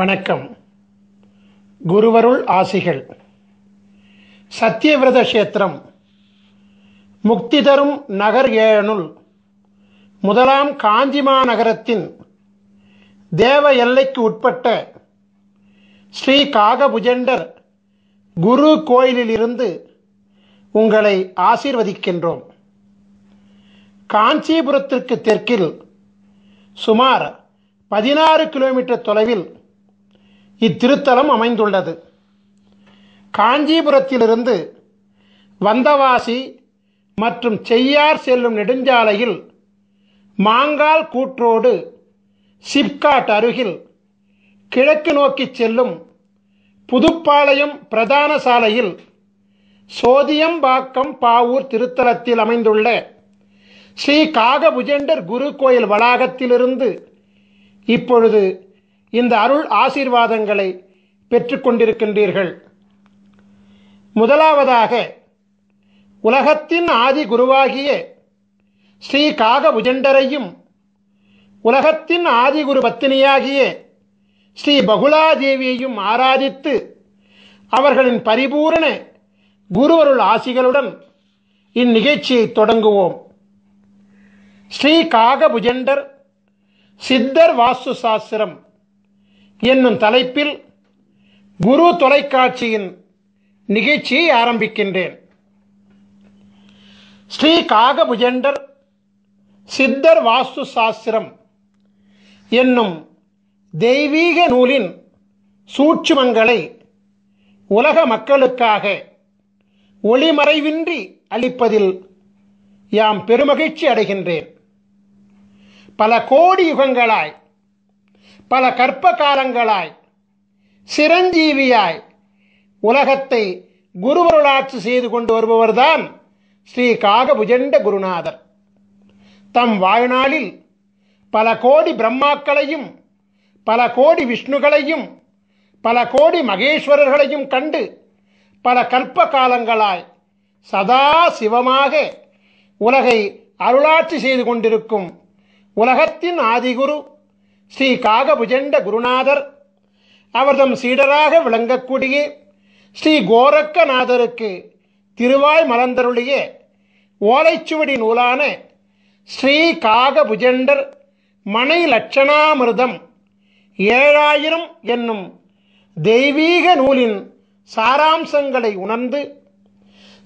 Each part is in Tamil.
வணக்கம் குருவருள் ஆசிகள் சத்தியவிரத கஷேத்திரம் முக்தி தரும் நகர் ஏழனுள் முதலாம் காஞ்சிமா நகரத்தின் தேவ எல்லைக்கு உட்பட்ட ஸ்ரீ காகபுஜண்டர் குரு கோயிலிலிருந்து உங்களை ஆசீர்வதிக்கின்றோம் காஞ்சிபுரத்திற்கு தெற்கில் சுமார் பதினாறு கிலோமீட்டர் தொலைவில் இத்திருத்தலம் அமைந்துள்ளது காஞ்சிபுரத்திலிருந்து வந்தவாசி மற்றும் செய்யார் செல்லும் நெடுஞ்சாலையில் மாங்கால் கூற்றோடு சிப்காட் அருகில் கிழக்கு நோக்கி செல்லும் புதுப்பாளையம் பிரதான சாலையில் சோதியம்பாக்கம் பாவூர் திருத்தலத்தில் அமைந்துள்ள ஸ்ரீ காகபுஜெண்டர் குரு கோயில் வளாகத்திலிருந்து இப்பொழுது இந்த அருள் ஆசீர்வாதங்களை பெற்றுக்கொண்டிருக்கின்றீர்கள் முதலாவதாக உலகத்தின் ஆதி குருவாகிய ஸ்ரீ காக உஜண்டரையும் உலகத்தின் ஆதி குரு பத்தினியாகிய ஸ்ரீ பகுலாதேவியையும் ஆராதித்து அவர்களின் பரிபூரண குருவருள் ஆசிகளுடன் இந்நிகழ்ச்சியை தொடங்குவோம் ஸ்ரீ காக புஜெண்டர் சித்தர் வாஸ்து சாஸ்திரம் என்னும் தலைப்பில் குரு தொலைக்காட்சியின் நிகழ்ச்சியை ஆரம்பிக்கின்றேன் ஸ்ரீ காகபுஜண்டர் சித்தர் வாஸ்து சாஸ்திரம் என்னும் தெய்வீக நூலின் சூட்சுமங்களை உலக மக்களுக்காக ஒளிமறைவின்றி அளிப்பதில் யாம் பெருமகிழ்ச்சி அடைகின்றேன் பல கோடி யுகங்களாய் பல கற்பகாலங்களாய் சிரஞ்சீவியாய் உலகத்தை குருவருளாட்சி செய்து கொண்டு வருபவர்தான் ஸ்ரீ காகபுஜண்ட குருநாதர் தம் வாழ்நாளில் பல கோடி பிரம்மாக்களையும் பல கோடி விஷ்ணுகளையும் பல கோடி மகேஸ்வரர்களையும் கண்டு பல கற்ப காலங்களாய் சதா சிவமாக உலகை அருளாட்சி செய்து கொண்டிருக்கும் உலகத்தின் ஆதிகுரு ஸ்ரீ காகபுஜண்ட குருநாதர் அவர்தம் சீடராக விளங்கக்கூடிய ஸ்ரீ கோரக்கநாதருக்கு திருவாய் மலர்ந்தருளிய ஓலைச்சுவடி நூலான ஸ்ரீ காகபுஜண்டர் மனை லட்சணாமிர்தம் ஏழாயிரம் என்னும் தெய்வீக நூலின் சாராம்சங்களை உணர்ந்து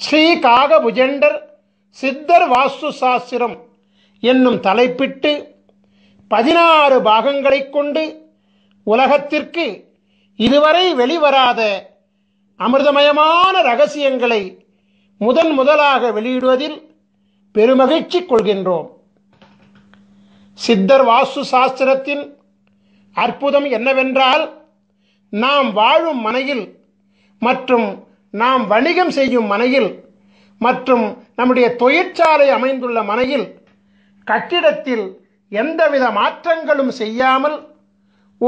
ஸ்ரீ காகபுஜண்டர் சித்தர் வாஸ்து சாஸ்திரம் என்னும் தலைப்பிட்டு பதினாறு பாகங்களைக் கொண்டு உலகத்திற்கு இதுவரை வெளிவராத அமிர்தமயமான ரகசியங்களை முதன் முதலாக வெளியிடுவதில் பெருமகிழ்ச்சி கொள்கின்றோம் சித்தர் வாஸ்து சாஸ்திரத்தின் அற்புதம் என்னவென்றால் நாம் வாழும் மனையில் மற்றும் நாம் வணிகம் செய்யும் மனையில் மற்றும் நம்முடைய தொழிற்சாலை அமைந்துள்ள மனையில் கட்டிடத்தில் எந்தவித மாற்றங்களும் செய்யாமல்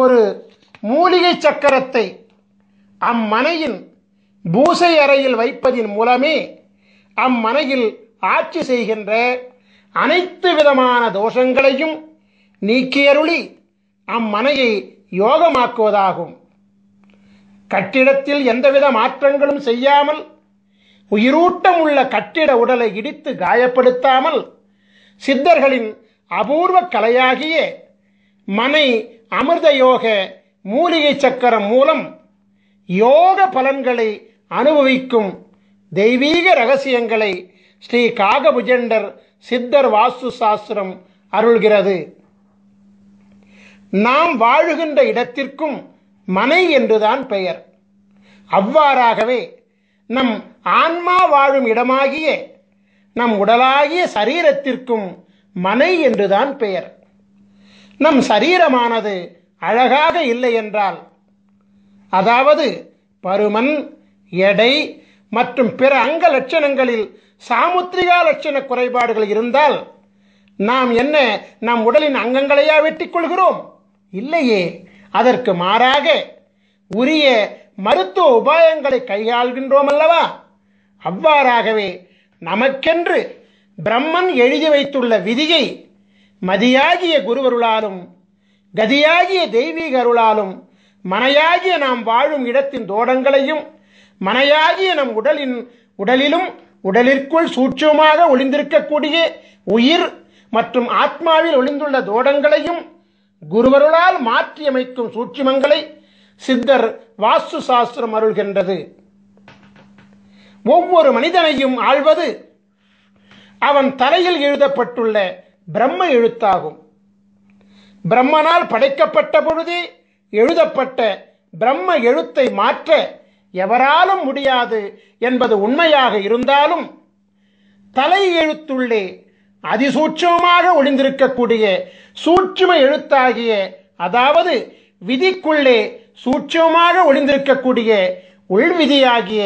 ஒரு மூலிகை சக்கரத்தை அம்மனையின் பூசை அறையில் வைப்பதின் மூலமே அம்மனையில் ஆட்சி செய்கின்ற அனைத்து விதமான தோஷங்களையும் நீக்கியருளி அம்மனையை யோகமாக்குவதாகும் கட்டிடத்தில் எந்தவித மாற்றங்களும் செய்யாமல் உயிரூட்டம் உள்ள கட்டிட உடலை இடித்து காயப்படுத்தாமல் சித்தர்களின் அபூர்வ கலையாகிய மனை அமிர்த யோக மூலிகை சக்கரம் மூலம் யோக பலன்களை அனுபவிக்கும் தெய்வீக ரகசியங்களை ஸ்ரீ காகபுஜண்டர் சித்தர் வாஸ்து சாஸ்திரம் அருள்கிறது நாம் வாழுகின்ற இடத்திற்கும் மனை என்றுதான் பெயர் அவ்வாறாகவே நம் ஆன்மா வாழும் இடமாகிய நம் உடலாகிய சரீரத்திற்கும் மனை என்றுதான் பெயர் நம் சரீரமானது அழகாக இல்லை என்றால் அதாவது பருமன் எடை மற்றும் பிற அங்க லட்சணங்களில் சாமுத்திரிகா லட்சண குறைபாடுகள் இருந்தால் நாம் என்ன நம் உடலின் அங்கங்களையா வெட்டிக்கொள்கிறோம் இல்லையே அதற்கு மாறாக உரிய மருத்துவ உபாயங்களை கையாள்கின்றோம் அல்லவா அவ்வாறாகவே நமக்கென்று பிரம்மன் எழுதி வைத்துள்ள விதியை மதியாகிய குருவருளாலும் கதியாகிய தெய்வீக அருளாலும் மனையாகிய நாம் வாழும் இடத்தின் தோடங்களையும் மனையாகிய நம் உடலின் உடலிலும் உடலிற்குள் சூட்சமாக ஒளிந்திருக்கக்கூடிய உயிர் மற்றும் ஆத்மாவில் ஒளிந்துள்ள தோடங்களையும் குருவருளால் மாற்றியமைக்கும் சூட்சிமங்களை சித்தர் வாஸ்து சாஸ்திரம் அருள்கின்றது ஒவ்வொரு மனிதனையும் ஆழ்வது அவன் தலையில் எழுதப்பட்டுள்ள பிரம்ம எழுத்தாகும் பிரம்மனால் படைக்கப்பட்ட பொழுதே எழுதப்பட்ட பிரம்ம எழுத்தை மாற்ற எவராலும் முடியாது என்பது உண்மையாக இருந்தாலும் தலை எழுத்துள்ளே அதிசூட்சமாக ஒளிந்திருக்கக்கூடிய சூட்சும எழுத்தாகிய அதாவது விதிக்குள்ளே சூட்சமாக ஒளிந்திருக்கக்கூடிய உள்விதியாகிய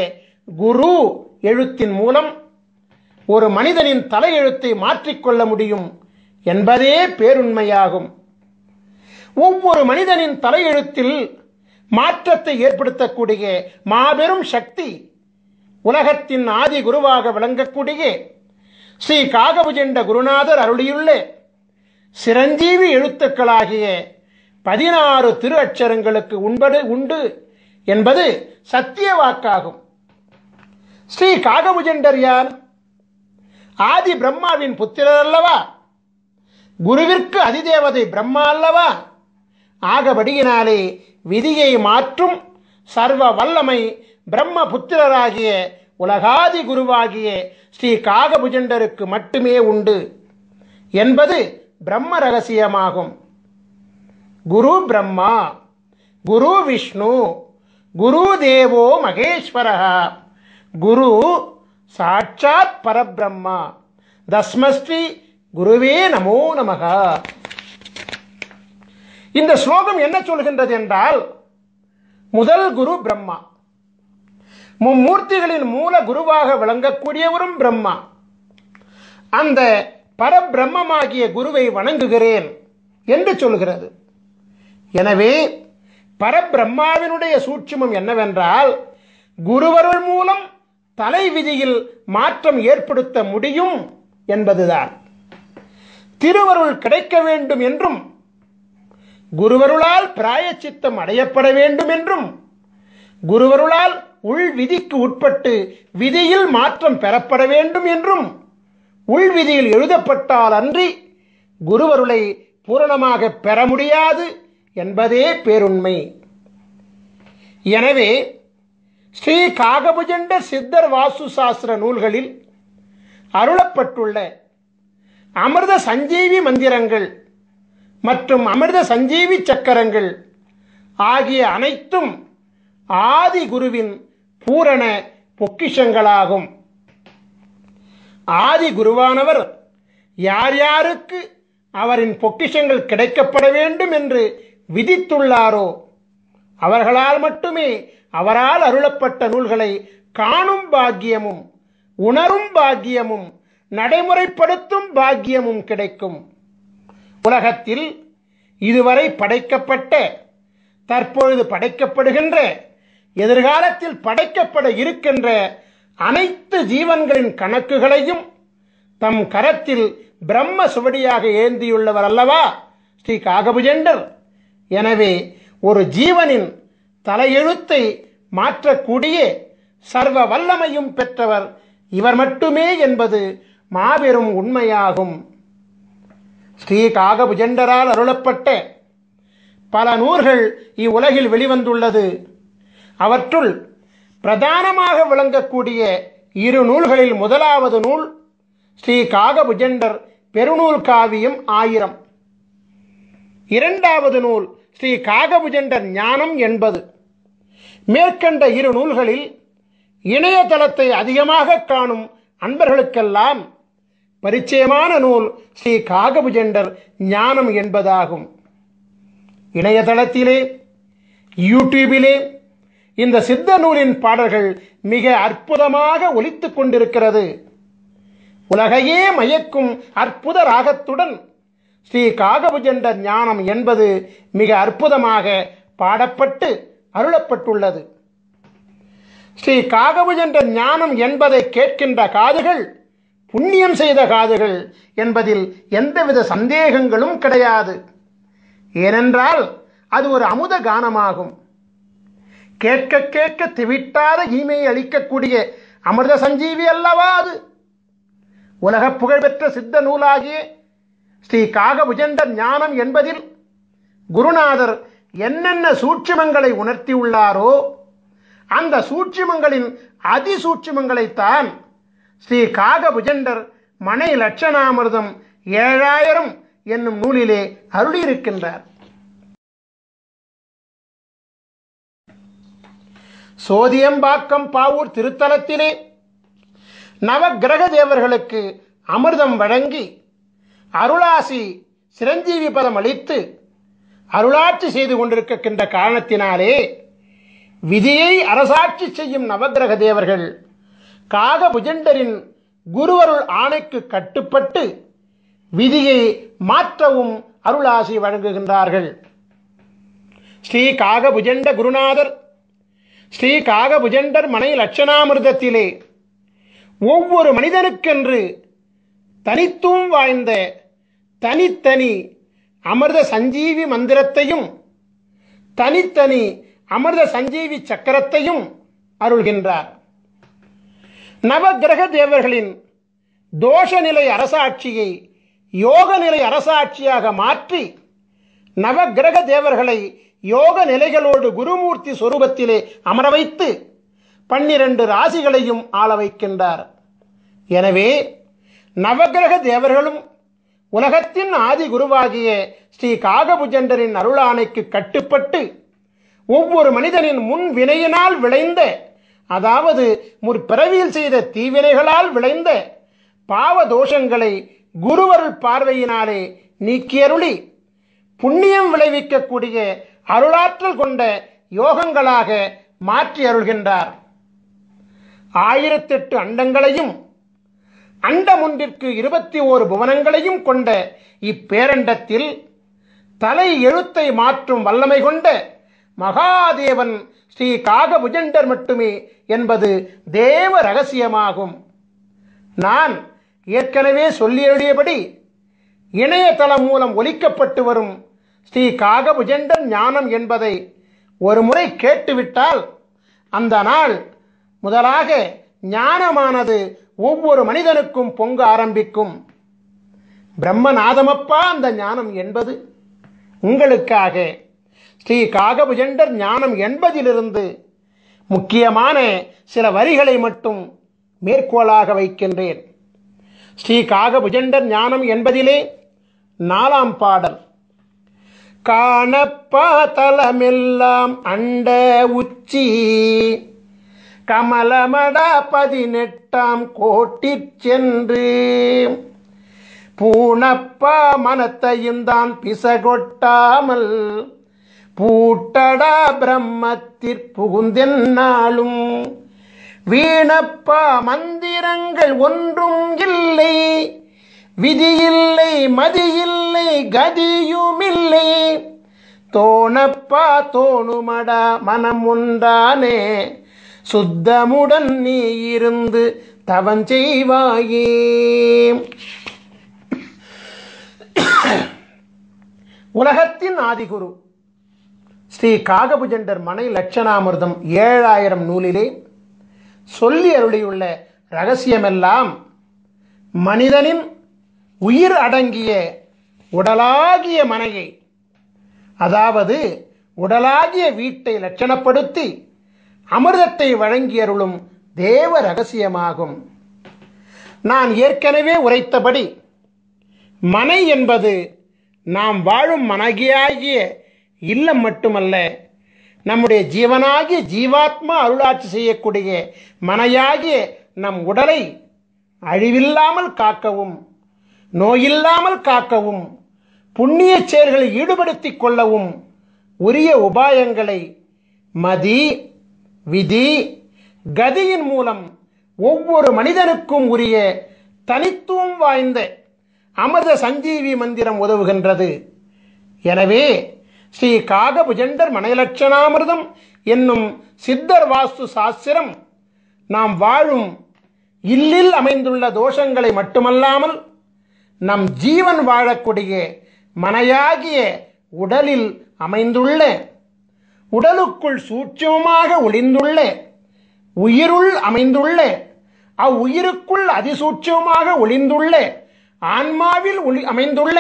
குரு எழுத்தின் மூலம் ஒரு மனிதனின் தலையெழுத்தை மாற்றிக்கொள்ள முடியும் என்பதே பேருண்மையாகும் ஒவ்வொரு மனிதனின் தலையெழுத்தில் மாற்றத்தை ஏற்படுத்தக்கூடிய மாபெரும் சக்தி உலகத்தின் ஆதி குருவாக விளங்கக்கூடிய ஸ்ரீ காகபுஜெண்ட குருநாதர் அருளியுள்ள சிரஞ்சீவி எழுத்துக்களாகிய பதினாறு திரு அச்சரங்களுக்கு உண்படு உண்டு என்பது சத்திய வாக்காகும் ஸ்ரீ காகபுஜெண்டர் யார் ஆதி பிரம்மாவின் புத்திரர் அல்லவா குருவிற்கு அதிதேவதை பிரம்மா அல்லவா ஆகபடியினாலே விதியை மாற்றும் சர்வ வல்லமை பிரம்ம புத்திரராகிய உலகாதி குருவாகிய ஸ்ரீ காகபுஜண்டருக்கு மட்டுமே உண்டு என்பது பிரம்ம ரகசியமாகும் குரு பிரம்மா குரு விஷ்ணு குரு தேவோ மகேஸ்வரகா குரு சாட்சாத் பரபிரம்மா தஸ்மஸ்ரீ குருவே நமோ நமக இந்த ஸ்லோகம் என்ன சொல்கின்றது என்றால் முதல் குரு பிரம்மா மும்மூர்த்திகளின் மூல குருவாக விளங்கக்கூடியவரும் பிரம்மா அந்த பரபிரம்மமாகிய குருவை வணங்குகிறேன் என்று சொல்கிறது எனவே பரபிரம்மாவினுடைய சூட்சுமம் என்னவென்றால் குருவருள் மூலம் தலைவிதியில் மாற்றம் ஏற்படுத்த முடியும் என்பதுதான் திருவருள் கிடைக்க வேண்டும் என்றும் குருவருளால் பிராயச்சித்தம் அடையப்பட வேண்டும் என்றும் குருவருளால் உள் விதிக்கு உட்பட்டு விதியில் மாற்றம் பெறப்பட வேண்டும் என்றும் உள் விதியில் எழுதப்பட்டால் அன்றி குருவருளை பூரணமாக பெற முடியாது என்பதே பேருண்மை எனவே ஸ்ரீ காகபுஜண்ட சித்தர் வாஸ்து சாஸ்திர நூல்களில் அருளப்பட்டுள்ள அமிர்த சஞ்சீவி மந்திரங்கள் மற்றும் அமிர்த சஞ்சீவி சக்கரங்கள் ஆகிய அனைத்தும் ஆதி குருவின் பூரண பொக்கிஷங்களாகும் ஆதி குருவானவர் யார் யாருக்கு அவரின் பொக்கிஷங்கள் கிடைக்கப்பட வேண்டும் என்று விதித்துள்ளாரோ அவர்களால் மட்டுமே அவரால் அருளப்பட்ட நூல்களை காணும் பாக்கியமும் உணரும் பாக்கியமும் நடைமுறைப்படுத்தும் பாக்கியமும் கிடைக்கும் உலகத்தில் இதுவரை படைக்கப்பட்ட தற்பொழுது படைக்கப்படுகின்ற எதிர்காலத்தில் படைக்கப்பட இருக்கின்ற அனைத்து ஜீவன்களின் கணக்குகளையும் தம் கரத்தில் பிரம்ம சுவடியாக ஏந்தியுள்ளவர் அல்லவா ஸ்ரீ காகபுஜெண்டர் எனவே ஒரு ஜீவனின் தலையெழுத்தை மாற்றக்கூடிய சர்வ வல்லமையும் பெற்றவர் இவர் மட்டுமே என்பது மாபெரும் உண்மையாகும் ஸ்ரீ காகபுஜெண்டரால் அருளப்பட்ட பல நூல்கள் இவ்வுலகில் வெளிவந்துள்ளது அவற்றுள் பிரதானமாக விளங்கக்கூடிய இரு நூல்களில் முதலாவது நூல் ஸ்ரீ காகபுஜெண்டர் பெருநூல் காவியம் ஆயிரம் இரண்டாவது நூல் ஸ்ரீ காகபுஜெண்டர் ஞானம் என்பது மேற்கண்ட இரு நூல்களில் இணையதளத்தை அதிகமாக காணும் அன்பர்களுக்கெல்லாம் பரிச்சயமான நூல் ஸ்ரீ காகபுஜெண்டர் ஞானம் என்பதாகும் இணையதளத்திலே யூடியூபிலே இந்த சித்த நூலின் பாடல்கள் மிக அற்புதமாக ஒலித்துக் கொண்டிருக்கிறது உலகையே மயக்கும் அற்புத ராகத்துடன் ஸ்ரீ காகபுஜெண்டர் ஞானம் என்பது மிக அற்புதமாக பாடப்பட்டு அருளப்பட்டுள்ளது ஸ்ரீ காகவு என்ற ஞானம் என்பதை கேட்கின்ற காதுகள் புண்ணியம் செய்த காதுகள் என்பதில் எந்தவித சந்தேகங்களும் கிடையாது ஏனென்றால் அது ஒரு அமுத கானமாகும் கேட்க கேட்க திவிட்டாத ஈமையை அளிக்கக்கூடிய அமிர்த சஞ்சீவி அல்லவா அது உலக புகழ்பெற்ற சித்த நூலாகிய ஸ்ரீ காகபுஜண்ட ஞானம் என்பதில் குருநாதர் என்னென்ன சூட்சிமங்களை உணர்த்தியுள்ளாரோ அந்த சூட்சுமங்களின் அதிசூட்சுமங்களைத்தான் ஸ்ரீ காகபுஜண்டர் மனை லட்சணாமிரதம் ஏழாயிரம் என்னும் நூலிலே அருளியிருக்கின்றார் சோதியம்பாக்கம் பாவூர் திருத்தலத்திலே நவகிரக தேவர்களுக்கு அமிர்தம் வழங்கி அருளாசி சிரஞ்சீவி பதம் அளித்து அருளாட்சி செய்து கொண்டிருக்கின்ற காரணத்தினாலே விதியை அரசாட்சி செய்யும் நவகிரக தேவர்கள் காக புஜண்டரின் குருவருள் ஆணைக்கு கட்டுப்பட்டு விதியை மாற்றவும் அருளாசி வழங்குகின்றார்கள் ஸ்ரீ காகபுஜண்ட குருநாதர் ஸ்ரீ காகபுஜண்டர் மனை லட்சணாமிர்தத்திலே ஒவ்வொரு மனிதனுக்கென்று தனித்துவம் வாய்ந்த தனித்தனி அமிர்த சஞ்சீவி மந்திரத்தையும் தனித்தனி அமிர்த சஞ்சீவி சக்கரத்தையும் அருள்கின்றார் நவகிரக தேவர்களின் தோஷநிலை அரசாட்சியை யோக நிலை அரசாட்சியாக மாற்றி நவகிரக தேவர்களை யோக நிலைகளோடு குருமூர்த்தி சொரூபத்திலே அமர வைத்து பன்னிரண்டு ராசிகளையும் ஆள வைக்கின்றார் எனவே நவகிரக தேவர்களும் உலகத்தின் ஆதி குருவாகிய ஸ்ரீ காகபுஜண்டரின் அருளானைக்கு கட்டுப்பட்டு ஒவ்வொரு மனிதனின் முன் வினையினால் விளைந்த அதாவது முற்பிறவியில் செய்த தீவினைகளால் விளைந்த பாவ தோஷங்களை குருவருள் பார்வையினாலே நீக்கியருளி புண்ணியம் விளைவிக்கக்கூடிய அருளாற்றல் கொண்ட யோகங்களாக மாற்றி அருள்கின்றார் ஆயிரத்தெட்டு அண்டங்களையும் அண்டமொன்றிற்கு இருபத்தி ஓரு புவனங்களையும் கொண்ட இப்பேரண்டத்தில் தலை எழுத்தை மாற்றும் வல்லமை கொண்ட மகாதேவன் ஸ்ரீ காகபுஜண்டர் மட்டுமே என்பது தேவ ரகசியமாகும் நான் ஏற்கனவே எழுதியபடி இணையதளம் மூலம் ஒலிக்கப்பட்டு வரும் ஸ்ரீ காகபுஜண்டர் ஞானம் என்பதை ஒரு முறை கேட்டுவிட்டால் அந்த நாள் முதலாக ஞானமானது ஒவ்வொரு மனிதனுக்கும் பொங்க ஆரம்பிக்கும் பிரம்மநாதமப்பா அந்த ஞானம் என்பது உங்களுக்காக ஸ்ரீ காகபுஜண்டர் ஞானம் என்பதிலிருந்து முக்கியமான சில வரிகளை மட்டும் மேற்கோளாக வைக்கின்றேன் ஸ்ரீ காகபுஜண்டர் ஞானம் என்பதிலே நாலாம் பாடல் காணப்பா தலமெல்லாம் அண்ட உச்சி கமலமடா பதினெட்டாம் கோட்டி சென்று பூனப்பா மனத்தையும் தான் பிசகொட்டாமல் பூட்டடா பிரம்மத்திற் புகுந்தென்னாலும் வீணப்பா மந்திரங்கள் ஒன்றும் இல்லை விதியில்லை மதியில்லை கதியுமில்லை தோணப்பா தோணுமடா மனம் உண்டானே சுத்தமுடன் நீ இருந்து தவன் செய்வாயே உலகத்தின் ஆதிகுரு ஸ்ரீ காகபுஜண்டர் மனை லட்சணாமிர்தம் ஏழாயிரம் நூலிலே சொல்லி அருளியுள்ள ரகசியமெல்லாம் மனிதனின் உயிர் அடங்கிய உடலாகிய மனையை அதாவது உடலாகிய வீட்டை லட்சணப்படுத்தி அமிர்தத்தை வழங்கியருளும் தேவ ரகசியமாகும் நான் ஏற்கனவே உரைத்தபடி மனை என்பது நாம் வாழும் மனகியாகிய இல்லம் மட்டுமல்ல நம்முடைய ஜீவனாகிய ஜீவாத்மா அருளாட்சி செய்யக்கூடிய மனையாகிய நம் உடலை அழிவில்லாமல் காக்கவும் நோயில்லாமல் காக்கவும் புண்ணிய செயல்களை ஈடுபடுத்திக் கொள்ளவும் உரிய உபாயங்களை மதி விதி கதியின் மூலம் ஒவ்வொரு மனிதனுக்கும் உரிய தனித்துவம் வாய்ந்த அமிர்த சஞ்சீவி மந்திரம் உதவுகின்றது எனவே ஸ்ரீ காகபுஜண்டர் மனையலட்சணாமிரதம் என்னும் சித்தர் வாஸ்து சாஸ்திரம் நாம் வாழும் இல்லில் அமைந்துள்ள தோஷங்களை மட்டுமல்லாமல் நம் ஜீவன் வாழக்கூடிய மனையாகிய உடலில் அமைந்துள்ள உடலுக்குள் சூட்சமாக ஒளிந்துள்ள உயிருள் அமைந்துள்ள அவ்வுயிருக்குள் அதிசூட்சமாக ஒளிந்துள்ள ஆன்மாவில் ஒளி அமைந்துள்ள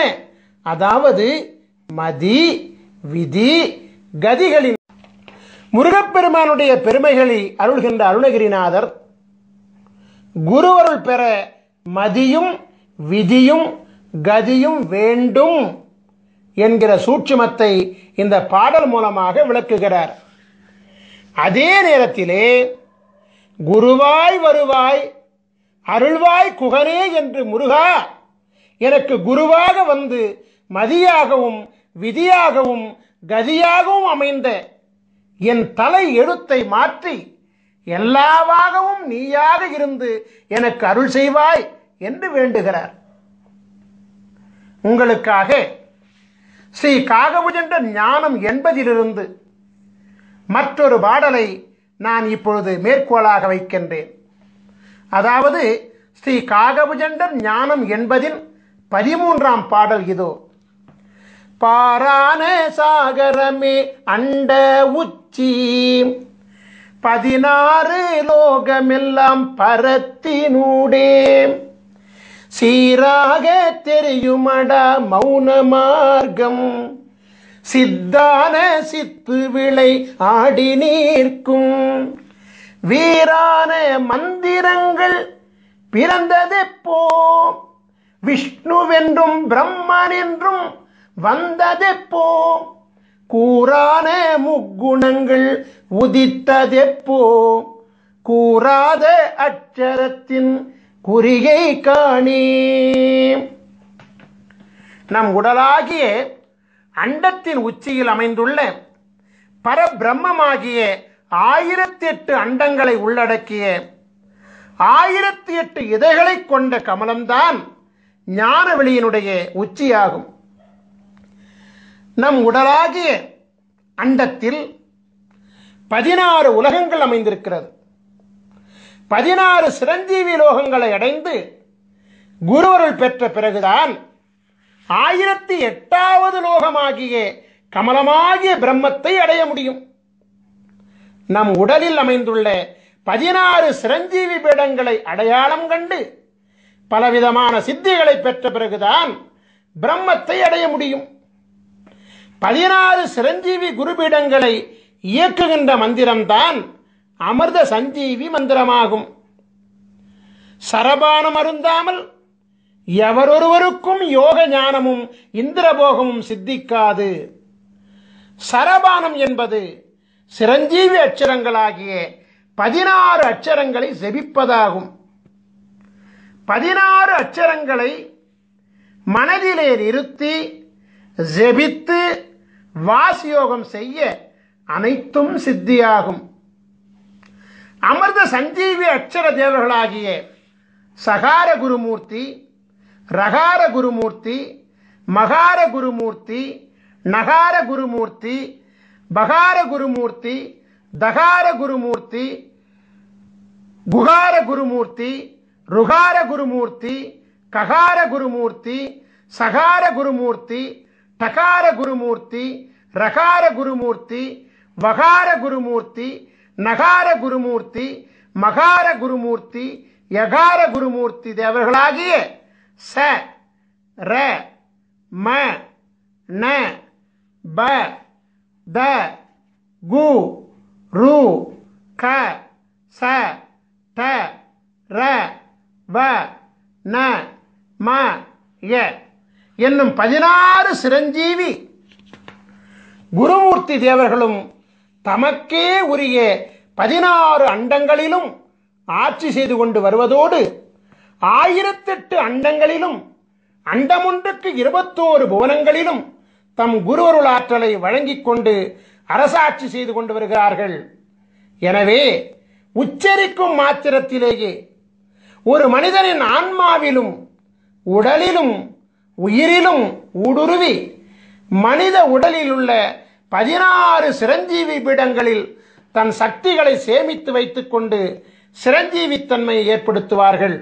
அதாவது மதி விதி கதிகளின் முருகப்பெருமானுடைய பெருமைகளை அருள்கின்ற அருணகிரிநாதர் குருவருள் பெற மதியும் விதியும் கதியும் வேண்டும் என்கிற சூட்சுமத்தை இந்த பாடல் மூலமாக விளக்குகிறார் அதே நேரத்திலே குருவாய் வருவாய் அருள்வாய் குகனே என்று முருகா எனக்கு குருவாக வந்து மதியாகவும் விதியாகவும் கதியாகவும் அமைந்த என் தலை எழுத்தை மாற்றி எல்லாவாகவும் நீயாக இருந்து எனக்கு அருள் செய்வாய் என்று வேண்டுகிறார் உங்களுக்காக ஸ்ரீ காகபுஜண்ட ஞானம் என்பதிலிருந்து மற்றொரு பாடலை நான் இப்பொழுது மேற்கோளாக வைக்கின்றேன் அதாவது ஸ்ரீ காகபுஜண்டர் ஞானம் என்பதின் பதிமூன்றாம் பாடல் இதோ பாரான சாகரமே அண்ட உச்சி பதினாறு லோகமெல்லாம் பரத்தினூடே சீராக தெரியுமடா மௌன மார்க்கம் சித்தான சித்து விளை ஆடி நீர்க்கும் வீரான மந்திரங்கள் பிறந்ததெப்போ விஷ்ணுவென்றும் பிரம்மன் பிரம்மனென்றும் வந்ததெப்போ கூறான முக்குணங்கள் உதித்ததெப்போ கூறாத அச்சரத்தின் குறிகை காணி நம் உடலாகிய அண்டத்தின் உச்சியில் அமைந்துள்ள பரபிரம்மமாகிய ஆயிரத்தி எட்டு அண்டங்களை உள்ளடக்கிய ஆயிரத்தி எட்டு இதைகளை கொண்ட கமலம்தான் ஞான வெளியினுடைய உச்சியாகும் நம் உடலாகிய அண்டத்தில் பதினாறு உலகங்கள் அமைந்திருக்கிறது பதினாறு சிரஞ்சீவி லோகங்களை அடைந்து குருவருள் பெற்ற பிறகுதான் ஆயிரத்தி எட்டாவது லோகமாகிய கமலமாகிய பிரம்மத்தை அடைய முடியும் நம் உடலில் அமைந்துள்ள பதினாறு சிரஞ்சீவி பீடங்களை அடையாளம் கண்டு பலவிதமான சித்திகளை பெற்ற பிறகுதான் பிரம்மத்தை அடைய முடியும் பதினாறு சிரஞ்சீவி குருபீடங்களை இயக்குகின்ற மந்திரம்தான் அமிர்த சஞ்சீவி மந்திரமாகும் சரபானம் அருந்தாமல் எவரொருவருக்கும் யோக ஞானமும் இந்திரபோகமும் சித்திக்காது சரபானம் என்பது சிரஞ்சீவி அச்சரங்களாகிய பதினாறு அச்சரங்களை செபிப்பதாகும் பதினாறு அச்சரங்களை மனதிலே நிறுத்தி ஜெபித்து வாசியோகம் செய்ய அனைத்தும் சித்தியாகும் ಅಮೃತ ಸಂಜೀವಿ ಅಕ್ಷರ ದೇವರುಗಳಾಗಿಯೇ ಸಹಾರ ಗುರುಮೂರ್ತಿ ರಹಾರ ಗುರುಮೂರ್ತಿ ಮಹಾರ ಗುರುಮೂರ್ತಿ ನಹಾರ ಗುರುಮೂರ್ತಿ ಬಹಾರ ಗುರುಮೂರ್ತಿ ದಹಾರ ಗುರುಮೂರ್ತಿ ಗುಹಾರ ಗುರುಮೂರ್ತಿ ರುಹಾರ ಗುರುಮೂರ್ತಿ ಕಹಾರ ಗುರುಮೂರ್ತಿ ಸಹಾರ ಗುರುಮೂರ್ತಿ ಟಕಾರ ಗುರುಮೂರ್ತಿ ರಕಾರ ಗುರುಮೂರ್ತಿ ವಹಾರ ಗುರುಮೂರ್ತಿ நகார குருமூர்த்தி மகார குருமூர்த்தி யகார குருமூர்த்தி தேவர்களாகிய ச ர ம ந ப த கு ரு க ச ட ர வ ந ம ய என்னும் பதினாறு சிரஞ்சீவி குருமூர்த்தி தேவர்களும் தமக்கே உரிய பதினாறு அண்டங்களிலும் ஆட்சி செய்து கொண்டு வருவதோடு ஆயிரத்தெட்டு அண்டங்களிலும் அண்டமுண்டுக்கு இருபத்தோரு புவனங்களிலும் தம் குரு அருளாற்றலை வழங்கிக் கொண்டு அரசாட்சி செய்து கொண்டு வருகிறார்கள் எனவே உச்சரிக்கும் மாத்திரத்திலேயே ஒரு மனிதனின் ஆன்மாவிலும் உடலிலும் உயிரிலும் ஊடுருவி மனித உடலில் உள்ள பதினாறு சிரஞ்சீவி பீடங்களில் தன் சக்திகளை சேமித்து வைத்துக்கொண்டு சிரஞ்சீவித்தன்மையை ஏற்படுத்துவார்கள்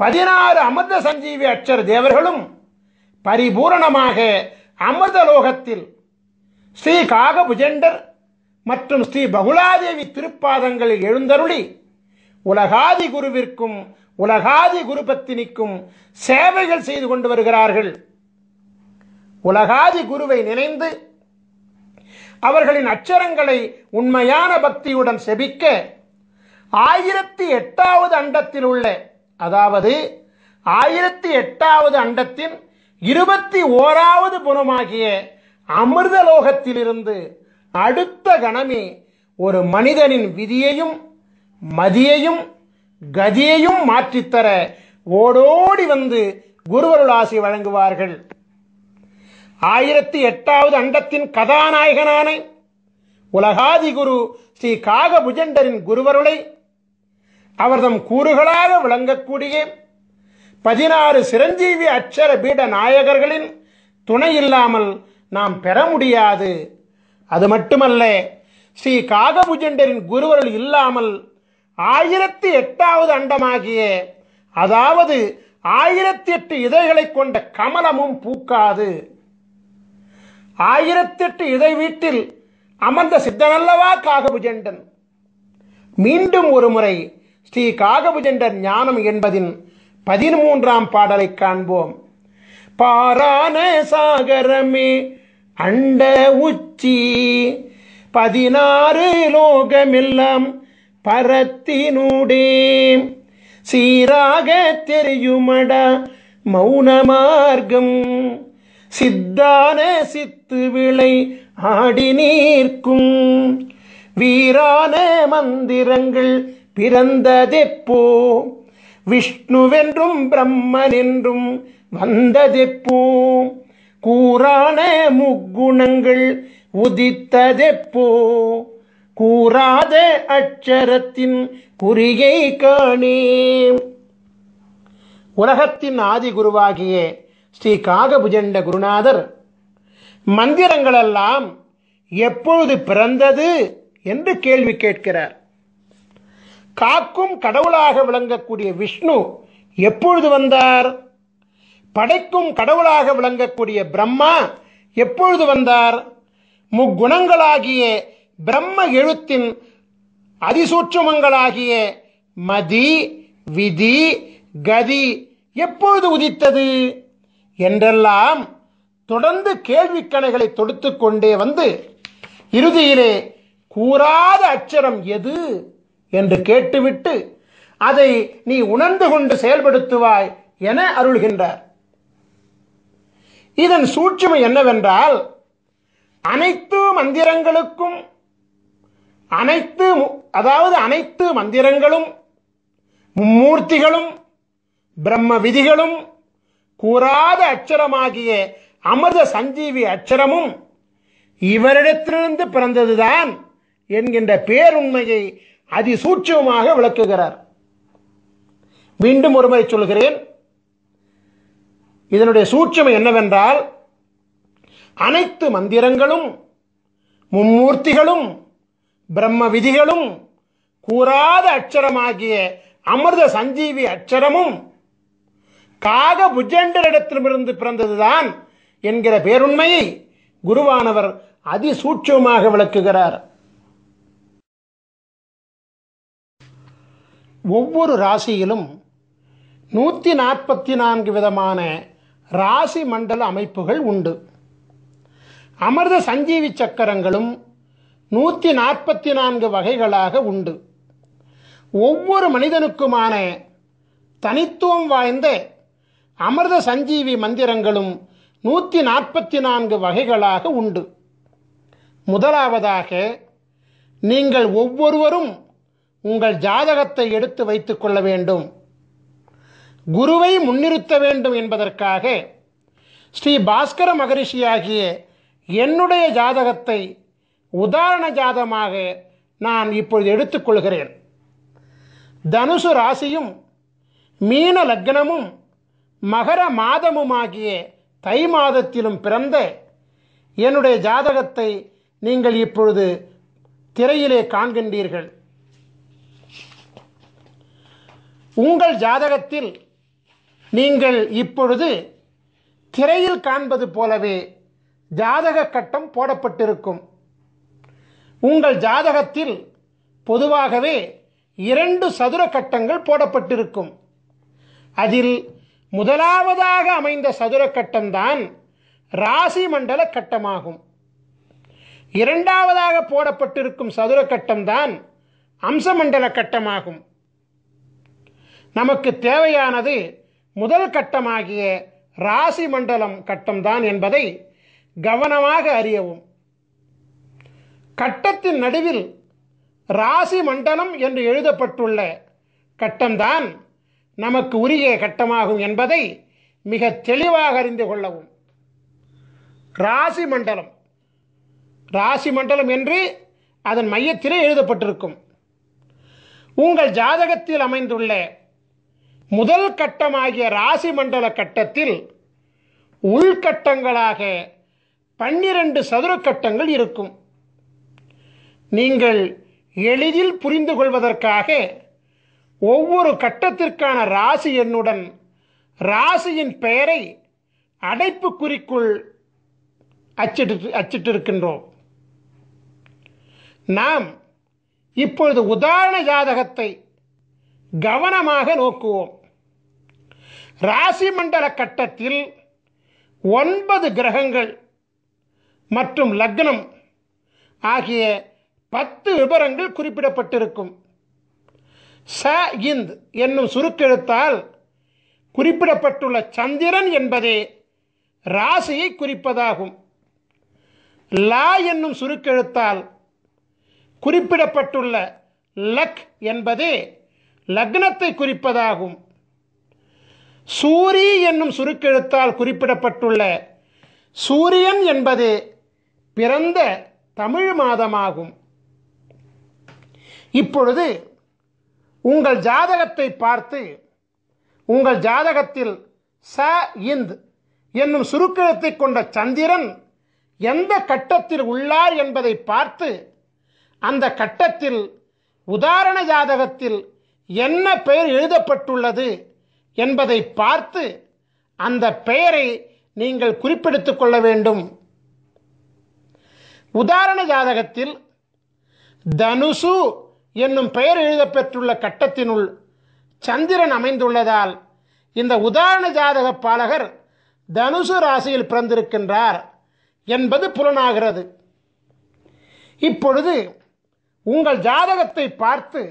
பதினாறு அமிர்த சஞ்சீவி அச்சர் தேவர்களும் பரிபூரணமாக அமிர்தலோகத்தில் ஸ்ரீ காகபுஜெண்டர் மற்றும் ஸ்ரீ பகுலாதேவி திருப்பாதங்களில் எழுந்தருளி உலகாதி குருவிற்கும் உலகாதி குருபத்தினிக்கும் சேவைகள் செய்து கொண்டு வருகிறார்கள் உலகாதி குருவை நினைந்து அவர்களின் அச்சரங்களை உண்மையான பக்தியுடன் செபிக்க ஆயிரத்தி எட்டாவது அண்டத்தில் உள்ள அதாவது ஆயிரத்தி எட்டாவது அண்டத்தின் இருபத்தி ஓராவது புறமாகிய அமிர்தலோகத்திலிருந்து அடுத்த கணமே ஒரு மனிதனின் விதியையும் மதியையும் கதியையும் மாற்றித்தர ஓடோடி வந்து குருவருள் வழங்குவார்கள் ஆயிரத்தி எட்டாவது அண்டத்தின் கதாநாயகனான உலகாதி குரு ஸ்ரீ காகபுஜண்டரின் குருவருளை அவர்தம் கூறுகளாக விளங்கக்கூடிய பதினாறு சிரஞ்சீவி அச்சர பீட நாயகர்களின் துணை இல்லாமல் நாம் பெற முடியாது அது மட்டுமல்ல ஸ்ரீ காகபுஜண்டரின் குருவருள் இல்லாமல் ஆயிரத்தி எட்டாவது அண்டமாகிய அதாவது ஆயிரத்தி எட்டு இதழ்களை கொண்ட கமலமும் பூக்காது ஆயிரத்தெட்டு இதை வீட்டில் அமர்ந்த சித்தனல்லவா காகபுஜண்டன் மீண்டும் ஒரு முறை ஸ்ரீ காகபுஜண்டன் ஞானம் என்பதின் பதிமூன்றாம் பாடலை காண்போம் பாரான சாகரமே அண்ட உச்சி பதினாறு லோகமெல்லாம் பரத்தினூடே சீராக தெரியுமடா மௌன மார்க்கம் சித்தான சித்து விளை ஆடி நீர்க்கும் வீரான மந்திரங்கள் பிறந்ததெப்போ விஷ்ணுவென்றும் பிரம்மன் என்றும் வந்ததெப்போ கூறான முக்குணங்கள் உதித்ததெப்போ கூறாத அச்சரத்தின் குறியை காணே உலகத்தின் ஆதி குருவாகியே ஸ்ரீ காகபுஜண்ட குருநாதர் மந்திரங்களெல்லாம் எப்பொழுது பிறந்தது என்று கேள்வி கேட்கிறார் காக்கும் கடவுளாக விளங்கக்கூடிய விஷ்ணு எப்பொழுது வந்தார் படைக்கும் கடவுளாக விளங்கக்கூடிய பிரம்மா எப்பொழுது வந்தார் முக்குணங்களாகிய பிரம்ம எழுத்தின் அதிசூட்சமங்களாகிய மதி விதி கதி எப்பொழுது உதித்தது என்றெல்லாம் தொடர்ந்து கேள்விக்கணைகளை தொடுத்து கொண்டே வந்து இறுதியிலே கூறாத அச்சரம் எது என்று கேட்டுவிட்டு அதை நீ உணர்ந்து கொண்டு செயல்படுத்துவாய் என அருள்கின்றார் இதன் சூட்சுமை என்னவென்றால் அனைத்து மந்திரங்களுக்கும் அனைத்து அதாவது அனைத்து மந்திரங்களும் மும்மூர்த்திகளும் பிரம்ம விதிகளும் கூறாத அச்சரமாகிய அமிர்த சஞ்சீவி அச்சரமும் இவரிடத்திலிருந்து பிறந்ததுதான் என்கின்ற பேருண்மையை அதிசூட்சமாக விளக்குகிறார் மீண்டும் ஒருமுறை சொல்கிறேன் இதனுடைய சூட்சம் என்னவென்றால் அனைத்து மந்திரங்களும் மும்மூர்த்திகளும் பிரம்ம விதிகளும் கூறாத அச்சரமாகிய அமிர்த சஞ்சீவி அச்சரமும் காக புஜேண்டரிடத்திலிருந்து பிறந்ததுதான் என்கிற பேருண்மையை குருவானவர் அதிசூட்சமாக விளக்குகிறார் ஒவ்வொரு ராசியிலும் நூற்றி நாற்பத்தி நான்கு விதமான ராசி மண்டல அமைப்புகள் உண்டு அமிர்த சஞ்சீவி சக்கரங்களும் நூற்றி நாற்பத்தி நான்கு வகைகளாக உண்டு ஒவ்வொரு மனிதனுக்குமான தனித்துவம் வாய்ந்த அமிர்த சஞ்சீவி மந்திரங்களும் நூற்றி நாற்பத்தி நான்கு வகைகளாக உண்டு முதலாவதாக நீங்கள் ஒவ்வொருவரும் உங்கள் ஜாதகத்தை எடுத்து வைத்துக் கொள்ள வேண்டும் குருவை முன்னிறுத்த வேண்டும் என்பதற்காக ஸ்ரீ பாஸ்கர மகரிஷியாகிய என்னுடைய ஜாதகத்தை உதாரண ஜாதமாக நான் இப்பொழுது எடுத்துக்கொள்கிறேன் தனுசு ராசியும் மீன லக்னமும் மகர மாதமுமாகிய தை மாதத்திலும் பிறந்த என்னுடைய ஜாதகத்தை நீங்கள் இப்பொழுது திரையிலே காண்கின்றீர்கள் உங்கள் ஜாதகத்தில் நீங்கள் இப்பொழுது திரையில் காண்பது போலவே ஜாதக கட்டம் போடப்பட்டிருக்கும் உங்கள் ஜாதகத்தில் பொதுவாகவே இரண்டு சதுர கட்டங்கள் போடப்பட்டிருக்கும் அதில் முதலாவதாக அமைந்த சதுர கட்டம்தான் ராசி மண்டல கட்டமாகும் இரண்டாவதாக போடப்பட்டிருக்கும் சதுர கட்டம்தான் அம்சமண்டல கட்டமாகும் நமக்கு தேவையானது முதல் கட்டமாகிய ராசி மண்டலம் கட்டம்தான் என்பதை கவனமாக அறியவும் கட்டத்தின் நடுவில் ராசி மண்டலம் என்று எழுதப்பட்டுள்ள கட்டம்தான் நமக்கு உரிய கட்டமாகும் என்பதை மிக தெளிவாக அறிந்து கொள்ளவும் ராசி மண்டலம் ராசி மண்டலம் என்று அதன் மையத்திலே எழுதப்பட்டிருக்கும் உங்கள் ஜாதகத்தில் அமைந்துள்ள முதல் கட்டமாகிய ராசி மண்டல கட்டத்தில் உள்கட்டங்களாக பன்னிரண்டு சதுர கட்டங்கள் இருக்கும் நீங்கள் எளிதில் புரிந்து கொள்வதற்காக ஒவ்வொரு கட்டத்திற்கான ராசி எண்ணுடன் ராசியின் பெயரை அடைப்பு குறிக்குள் அச்சிட்டு அச்சிட்டிருக்கின்றோம் நாம் இப்பொழுது உதாரண ஜாதகத்தை கவனமாக நோக்குவோம் ராசி மண்டல கட்டத்தில் ஒன்பது கிரகங்கள் மற்றும் லக்னம் ஆகிய பத்து விவரங்கள் குறிப்பிடப்பட்டிருக்கும் ச இந்த் என்னும் சுருக்கெழுத்தால் குறிப்பிடப்பட்டுள்ள சந்திரன் என்பதே ராசியை குறிப்பதாகும் லா என்னும் சுருக்கெழுத்தால் குறிப்பிடப்பட்டுள்ள லக் என்பதே லக்னத்தை குறிப்பதாகும் சூரி என்னும் சுருக்கெழுத்தால் குறிப்பிடப்பட்டுள்ள சூரியன் என்பது பிறந்த தமிழ் மாதமாகும் இப்பொழுது உங்கள் ஜாதகத்தை பார்த்து உங்கள் ஜாதகத்தில் ச இந்த் என்னும் சுருக்கெழுத்தை கொண்ட சந்திரன் எந்த கட்டத்தில் உள்ளார் என்பதை பார்த்து அந்த கட்டத்தில் உதாரண ஜாதகத்தில் என்ன பெயர் எழுதப்பட்டுள்ளது என்பதை பார்த்து அந்த பெயரை நீங்கள் குறிப்பிடுத்துக் கொள்ள வேண்டும் உதாரண ஜாதகத்தில் தனுசு என்னும் பெயர் எழுதப்பெற்றுள்ள கட்டத்தினுள் சந்திரன் அமைந்துள்ளதால் இந்த உதாரண ஜாதக பாலகர் தனுசு ராசியில் பிறந்திருக்கின்றார் என்பது புலனாகிறது இப்பொழுது உங்கள் ஜாதகத்தை பார்த்து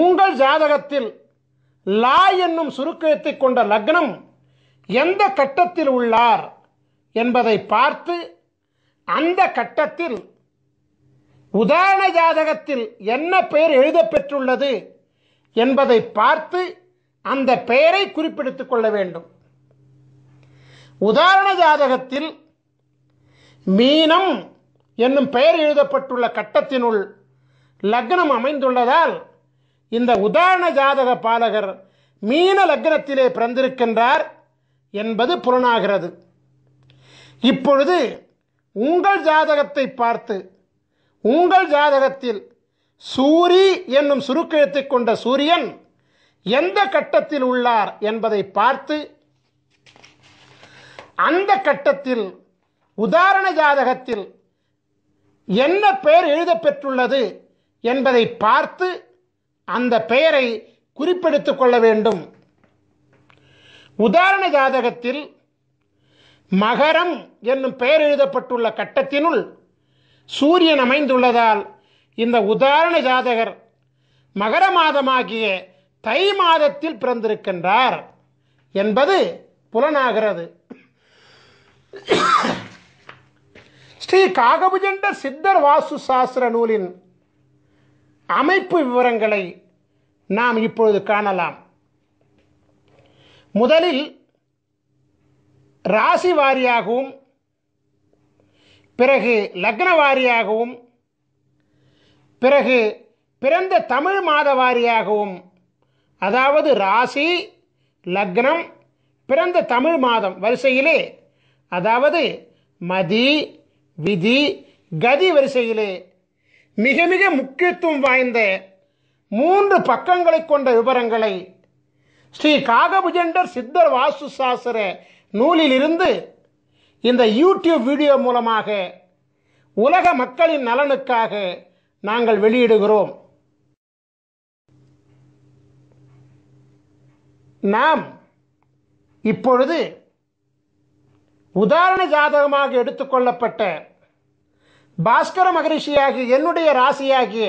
உங்கள் ஜாதகத்தில் லா என்னும் சுருக்கெழுத்தை கொண்ட லக்னம் எந்த கட்டத்தில் உள்ளார் என்பதை பார்த்து அந்த கட்டத்தில் உதாரண ஜாதகத்தில் என்ன பெயர் எழுதப்பெற்றுள்ளது என்பதை பார்த்து அந்த பெயரை குறிப்பிடுத்துக் கொள்ள வேண்டும் உதாரண ஜாதகத்தில் மீனம் என்னும் பெயர் எழுதப்பட்டுள்ள கட்டத்தினுள் லக்னம் அமைந்துள்ளதால் இந்த உதாரண ஜாதக பாலகர் மீன லக்னத்திலே பிறந்திருக்கின்றார் என்பது புலனாகிறது இப்பொழுது உங்கள் ஜாதகத்தை பார்த்து உங்கள் ஜாதகத்தில் சூரி என்னும் சுருக்கெழுத்து கொண்ட சூரியன் எந்த கட்டத்தில் உள்ளார் என்பதை பார்த்து அந்த கட்டத்தில் உதாரண ஜாதகத்தில் என்ன பெயர் எழுதப்பெற்றுள்ளது என்பதை பார்த்து அந்த பெயரை குறிப்பெடுத்துக் கொள்ள வேண்டும் உதாரண ஜாதகத்தில் மகரம் என்னும் பெயர் எழுதப்பட்டுள்ள கட்டத்தினுள் சூரியன் அமைந்துள்ளதால் இந்த உதாரண ஜாதகர் மகர மாதமாகிய தை மாதத்தில் பிறந்திருக்கின்றார் என்பது புலனாகிறது ஸ்ரீ காகபுஜண்ட சித்தர் வாசு சாஸ்திர நூலின் அமைப்பு விவரங்களை நாம் இப்பொழுது காணலாம் முதலில் ராசி வாரியாகவும் பிறகு லக்ன வாரியாகவும் பிறகு பிறந்த தமிழ் மாத வாரியாகவும் அதாவது ராசி லக்னம் பிறந்த தமிழ் மாதம் வரிசையிலே அதாவது மதி விதி கதி வரிசையிலே மிக மிக முக்கியத்துவம் வாய்ந்த மூன்று பக்கங்களை கொண்ட விவரங்களை ஸ்ரீ காகபுஜண்டர் சித்தர் வாசு சாஸ்திர நூலிலிருந்து இந்த யூடியூப் வீடியோ மூலமாக உலக மக்களின் நலனுக்காக நாங்கள் வெளியிடுகிறோம் நாம் இப்பொழுது உதாரண ஜாதகமாக எடுத்துக்கொள்ளப்பட்ட பாஸ்கர மகரிஷியாகிய என்னுடைய ராசியாகிய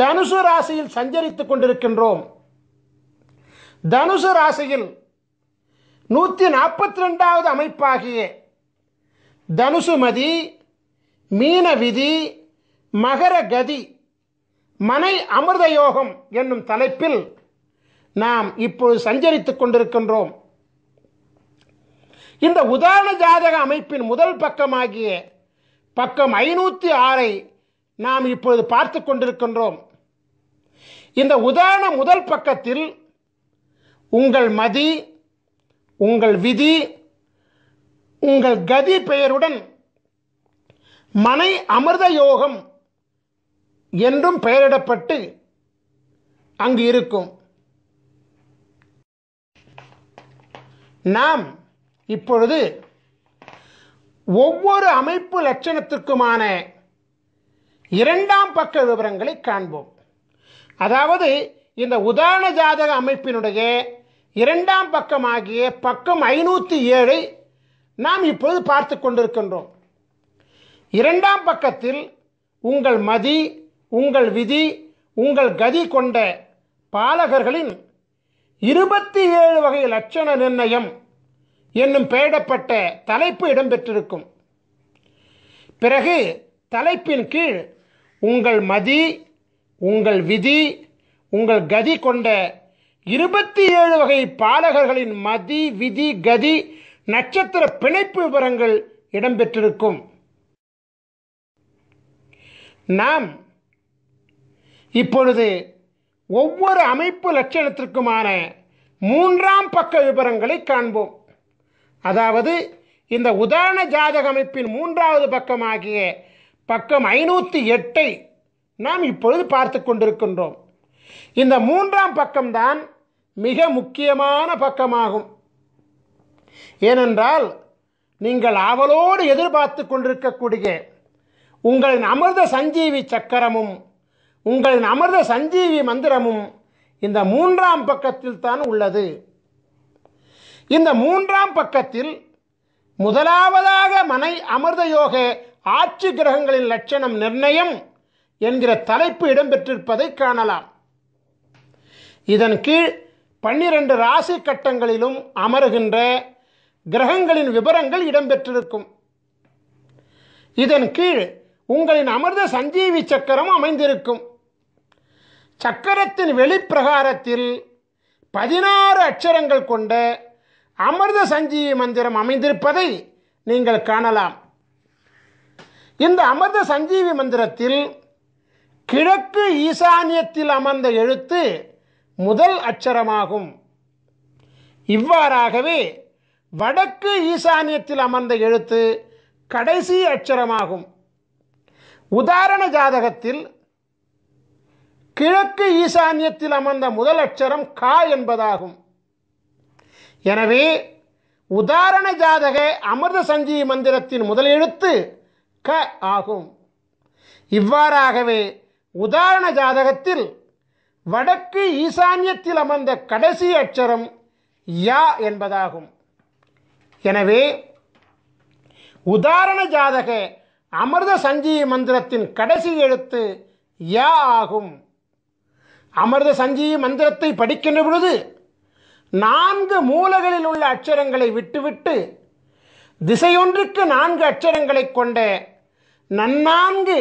தனுசு ராசியில் சஞ்சரித்துக் கொண்டிருக்கின்றோம் தனுசு ராசியில் நூற்றி நாற்பத்தி ரெண்டாவது அமைப்பாகிய தனுசுமதி மீனவிதி மகர கதி மனை அமிர்த யோகம் என்னும் தலைப்பில் நாம் இப்பொழுது சஞ்சரித்துக் கொண்டிருக்கின்றோம் இந்த உதாரண ஜாதக அமைப்பின் முதல் பக்கமாகிய பக்கம் ஐநூற்றி ஆறை நாம் இப்பொழுது பார்த்து கொண்டிருக்கின்றோம் இந்த உதாரண முதல் பக்கத்தில் உங்கள் மதி உங்கள் விதி உங்கள் கதி பெயருடன் மனை அமிர்த யோகம் என்றும் பெயரிடப்பட்டு அங்கு இருக்கும் நாம் இப்பொழுது ஒவ்வொரு அமைப்பு லட்சணத்திற்குமான இரண்டாம் பக்க விவரங்களை காண்போம் அதாவது இந்த உதாரண ஜாதக அமைப்பினுடைய இரண்டாம் பக்கமாகிய பக்கம் ஐநூற்றி ஏழை நாம் இப்பொழுது பார்த்து கொண்டிருக்கின்றோம் இரண்டாம் பக்கத்தில் உங்கள் மதி உங்கள் விதி உங்கள் கதி கொண்ட பாலகர்களின் இருபத்தி ஏழு வகை லட்சண நிர்ணயம் என்னும் பெயரிடப்பட்ட தலைப்பு இடம்பெற்றிருக்கும் பிறகு தலைப்பின் கீழ் உங்கள் மதி உங்கள் விதி உங்கள் கதி கொண்ட இருபத்தி ஏழு வகை பாலகர்களின் மதி விதி கதி நட்சத்திர பிணைப்பு விவரங்கள் இடம்பெற்றிருக்கும் நாம் இப்பொழுது ஒவ்வொரு அமைப்பு லட்சணத்திற்குமான மூன்றாம் பக்க விவரங்களை காண்போம் அதாவது இந்த உதாரண ஜாதக அமைப்பின் மூன்றாவது பக்கமாகிய பக்கம் ஐநூற்றி எட்டை நாம் இப்பொழுது பார்த்து கொண்டிருக்கின்றோம் இந்த மூன்றாம் பக்கம்தான் மிக முக்கியமான பக்கமாகும் ஏனென்றால் நீங்கள் அவளோடு எதிர்பார்த்து கொண்டிருக்கக்கூடிய உங்களின் அமிர்த சஞ்சீவி சக்கரமும் உங்களின் அமிர்த சஞ்சீவி மந்திரமும் இந்த மூன்றாம் பக்கத்தில் தான் உள்ளது இந்த மூன்றாம் பக்கத்தில் முதலாவதாக மனை அமிர்த யோக ஆட்சி கிரகங்களின் லட்சணம் நிர்ணயம் என்கிற தலைப்பு இடம்பெற்றிருப்பதை காணலாம் இதன் கீழ் பன்னிரண்டு ராசி கட்டங்களிலும் அமருகின்ற கிரகங்களின் விவரங்கள் இடம்பெற்றிருக்கும் இதன் கீழ் உங்களின் அமிர்த சஞ்சீவி சக்கரம் அமைந்திருக்கும் சக்கரத்தின் வெளிப்பிரகாரத்தில் பதினாறு அட்சரங்கள் கொண்ட அமிர்த சஞ்சீவி மந்திரம் அமைந்திருப்பதை நீங்கள் காணலாம் இந்த அமிர்த சஞ்சீவி மந்திரத்தில் கிழக்கு ஈசானியத்தில் அமர்ந்த எழுத்து முதல் அச்சரமாகும் இவ்வாறாகவே வடக்கு ஈசானியத்தில் அமர்ந்த எழுத்து கடைசி அச்சரமாகும் உதாரண ஜாதகத்தில் கிழக்கு ஈசானியத்தில் அமர்ந்த முதல் அச்சரம் கா என்பதாகும் எனவே உதாரண ஜாதக அமிர்த சஞ்சி மந்திரத்தின் முதல் எழுத்து க ஆகும் இவ்வாறாகவே உதாரண ஜாதகத்தில் வடக்கு ஈசான்யத்தில் அமர்ந்த கடைசி அச்சரம் யா என்பதாகும் எனவே உதாரண ஜாதக அமிர்த சஞ்சீவி மந்திரத்தின் கடைசி எழுத்து யா ஆகும் அமிர்த சஞ்சீவி மந்திரத்தை படிக்கின்ற பொழுது நான்கு மூலகளில் உள்ள அச்சரங்களை விட்டுவிட்டு திசையொன்றுக்கு நான்கு அச்சரங்களை கொண்ட நன்னான்கு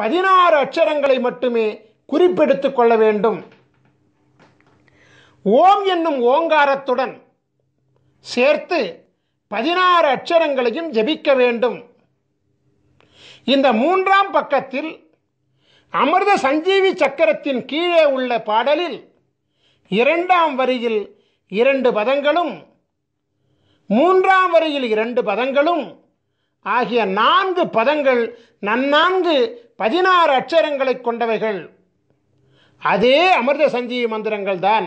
பதினாறு அச்சரங்களை மட்டுமே குறிப்பெடுத்து கொள்ள வேண்டும் ஓம் என்னும் ஓங்காரத்துடன் சேர்த்து பதினாறு அச்சரங்களையும் ஜபிக்க வேண்டும் இந்த மூன்றாம் பக்கத்தில் அமிர்த சஞ்சீவி சக்கரத்தின் கீழே உள்ள பாடலில் இரண்டாம் வரியில் இரண்டு பதங்களும் மூன்றாம் வரியில் இரண்டு பதங்களும் ஆகிய நான்கு பதங்கள் நன்னான்கு பதினாறு அச்சரங்களை கொண்டவைகள் அதே அமிர்த சஞ்சீவி மந்திரங்கள் தான்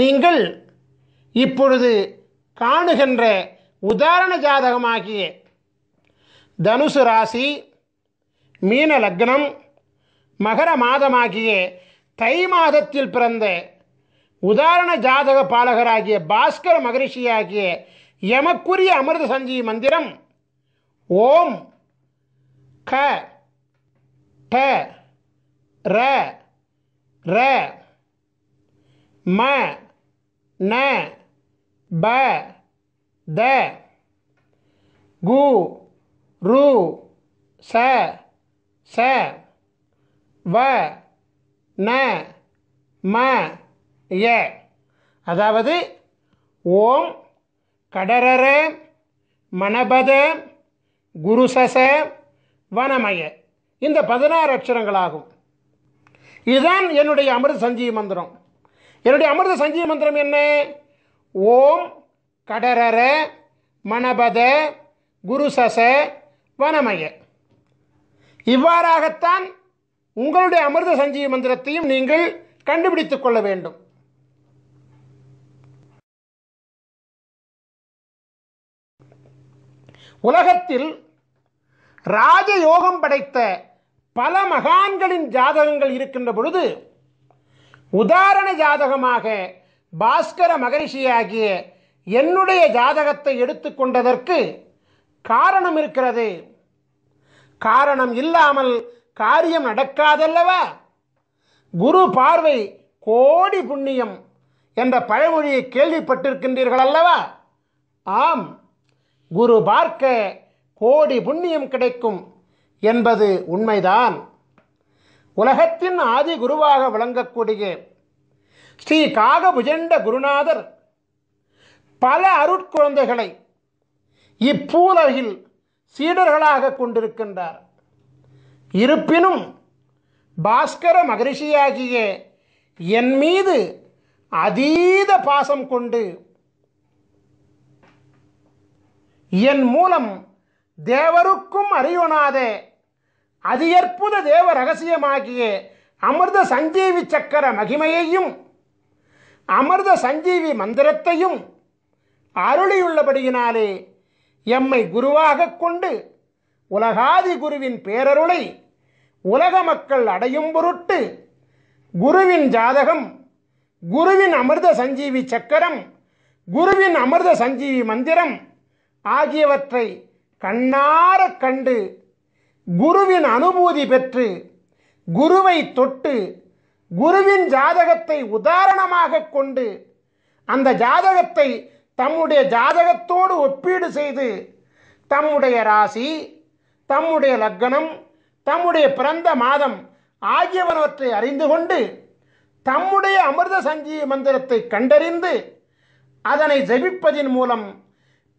நீங்கள் இப்பொழுது காணுகின்ற உதாரண ஜாதகமாகிய தனுசு ராசி மீன லக்னம் மகர மாதமாகிய தை மாதத்தில் பிறந்த உதாரண ஜாதக பாலகராகிய பாஸ்கர மகரிஷியாகிய எமக்குரிய அமிர்த சஞ்சீவி மந்திரம் ஓம் க ட ர ர ம ந ப த கு ரு ச ச வ ந ம ய அதாவது ஓம் கடரர மணபத குருசச வனமய இந்த பதினாறு அக்ஷரங்களாகும் இதுதான் என்னுடைய அமிர்த சஞ்சீவி மந்திரம் என்னுடைய அமிர்த சஞ்சீவி மந்திரம் என்ன ஓம் கடரர மணபத குருசச வனமய இவ்வாறாகத்தான் உங்களுடைய அமிர்த சஞ்சீவி மந்திரத்தையும் நீங்கள் கண்டுபிடித்துக் கொள்ள வேண்டும் உலகத்தில் ராஜயோகம் படைத்த பல மகான்களின் ஜாதகங்கள் இருக்கின்ற பொழுது உதாரண ஜாதகமாக பாஸ்கர மகரிஷியாகிய என்னுடைய ஜாதகத்தை எடுத்துக்கொண்டதற்கு காரணம் இருக்கிறது காரணம் இல்லாமல் காரியம் நடக்காதல்லவா குரு பார்வை கோடி புண்ணியம் என்ற பழமொழியை கேள்விப்பட்டிருக்கின்றீர்கள் அல்லவா ஆம் குரு பார்க்க கோடி புண்ணியம் கிடைக்கும் என்பது உண்மைதான் உலகத்தின் ஆதி குருவாக விளங்கக்கூடிய ஸ்ரீ காகபுஜண்ட குருநாதர் பல அருட்குழந்தைகளை இப்பூலகில் சீடர்களாக கொண்டிருக்கின்றார் இருப்பினும் பாஸ்கர மகரிஷியாகிய என் மீது அதீத பாசம் கொண்டு என் மூலம் தேவருக்கும் அறியொணாத அதியற்புத தேவ ரகசியமாகிய அமிர்த சஞ்சீவி சக்கர மகிமையையும் அமிர்த சஞ்சீவி மந்திரத்தையும் அருளியுள்ளபடியினாலே எம்மை குருவாக கொண்டு உலகாதி குருவின் பேரருளை உலக மக்கள் அடையும் பொருட்டு குருவின் ஜாதகம் குருவின் அமிர்த சஞ்சீவி சக்கரம் குருவின் அமிர்த சஞ்சீவி மந்திரம் ஆகியவற்றை கண்ணாரக் கண்டு குருவின் அனுபூதி பெற்று குருவை தொட்டு குருவின் ஜாதகத்தை உதாரணமாக கொண்டு அந்த ஜாதகத்தை தம்முடைய ஜாதகத்தோடு ஒப்பீடு செய்து தம்முடைய ராசி தம்முடைய லக்கணம் தம்முடைய பிறந்த மாதம் ஆகியவனவற்றை அறிந்து கொண்டு தம்முடைய அமிர்த சஞ்சீவி மந்திரத்தை கண்டறிந்து அதனை ஜபிப்பதின் மூலம்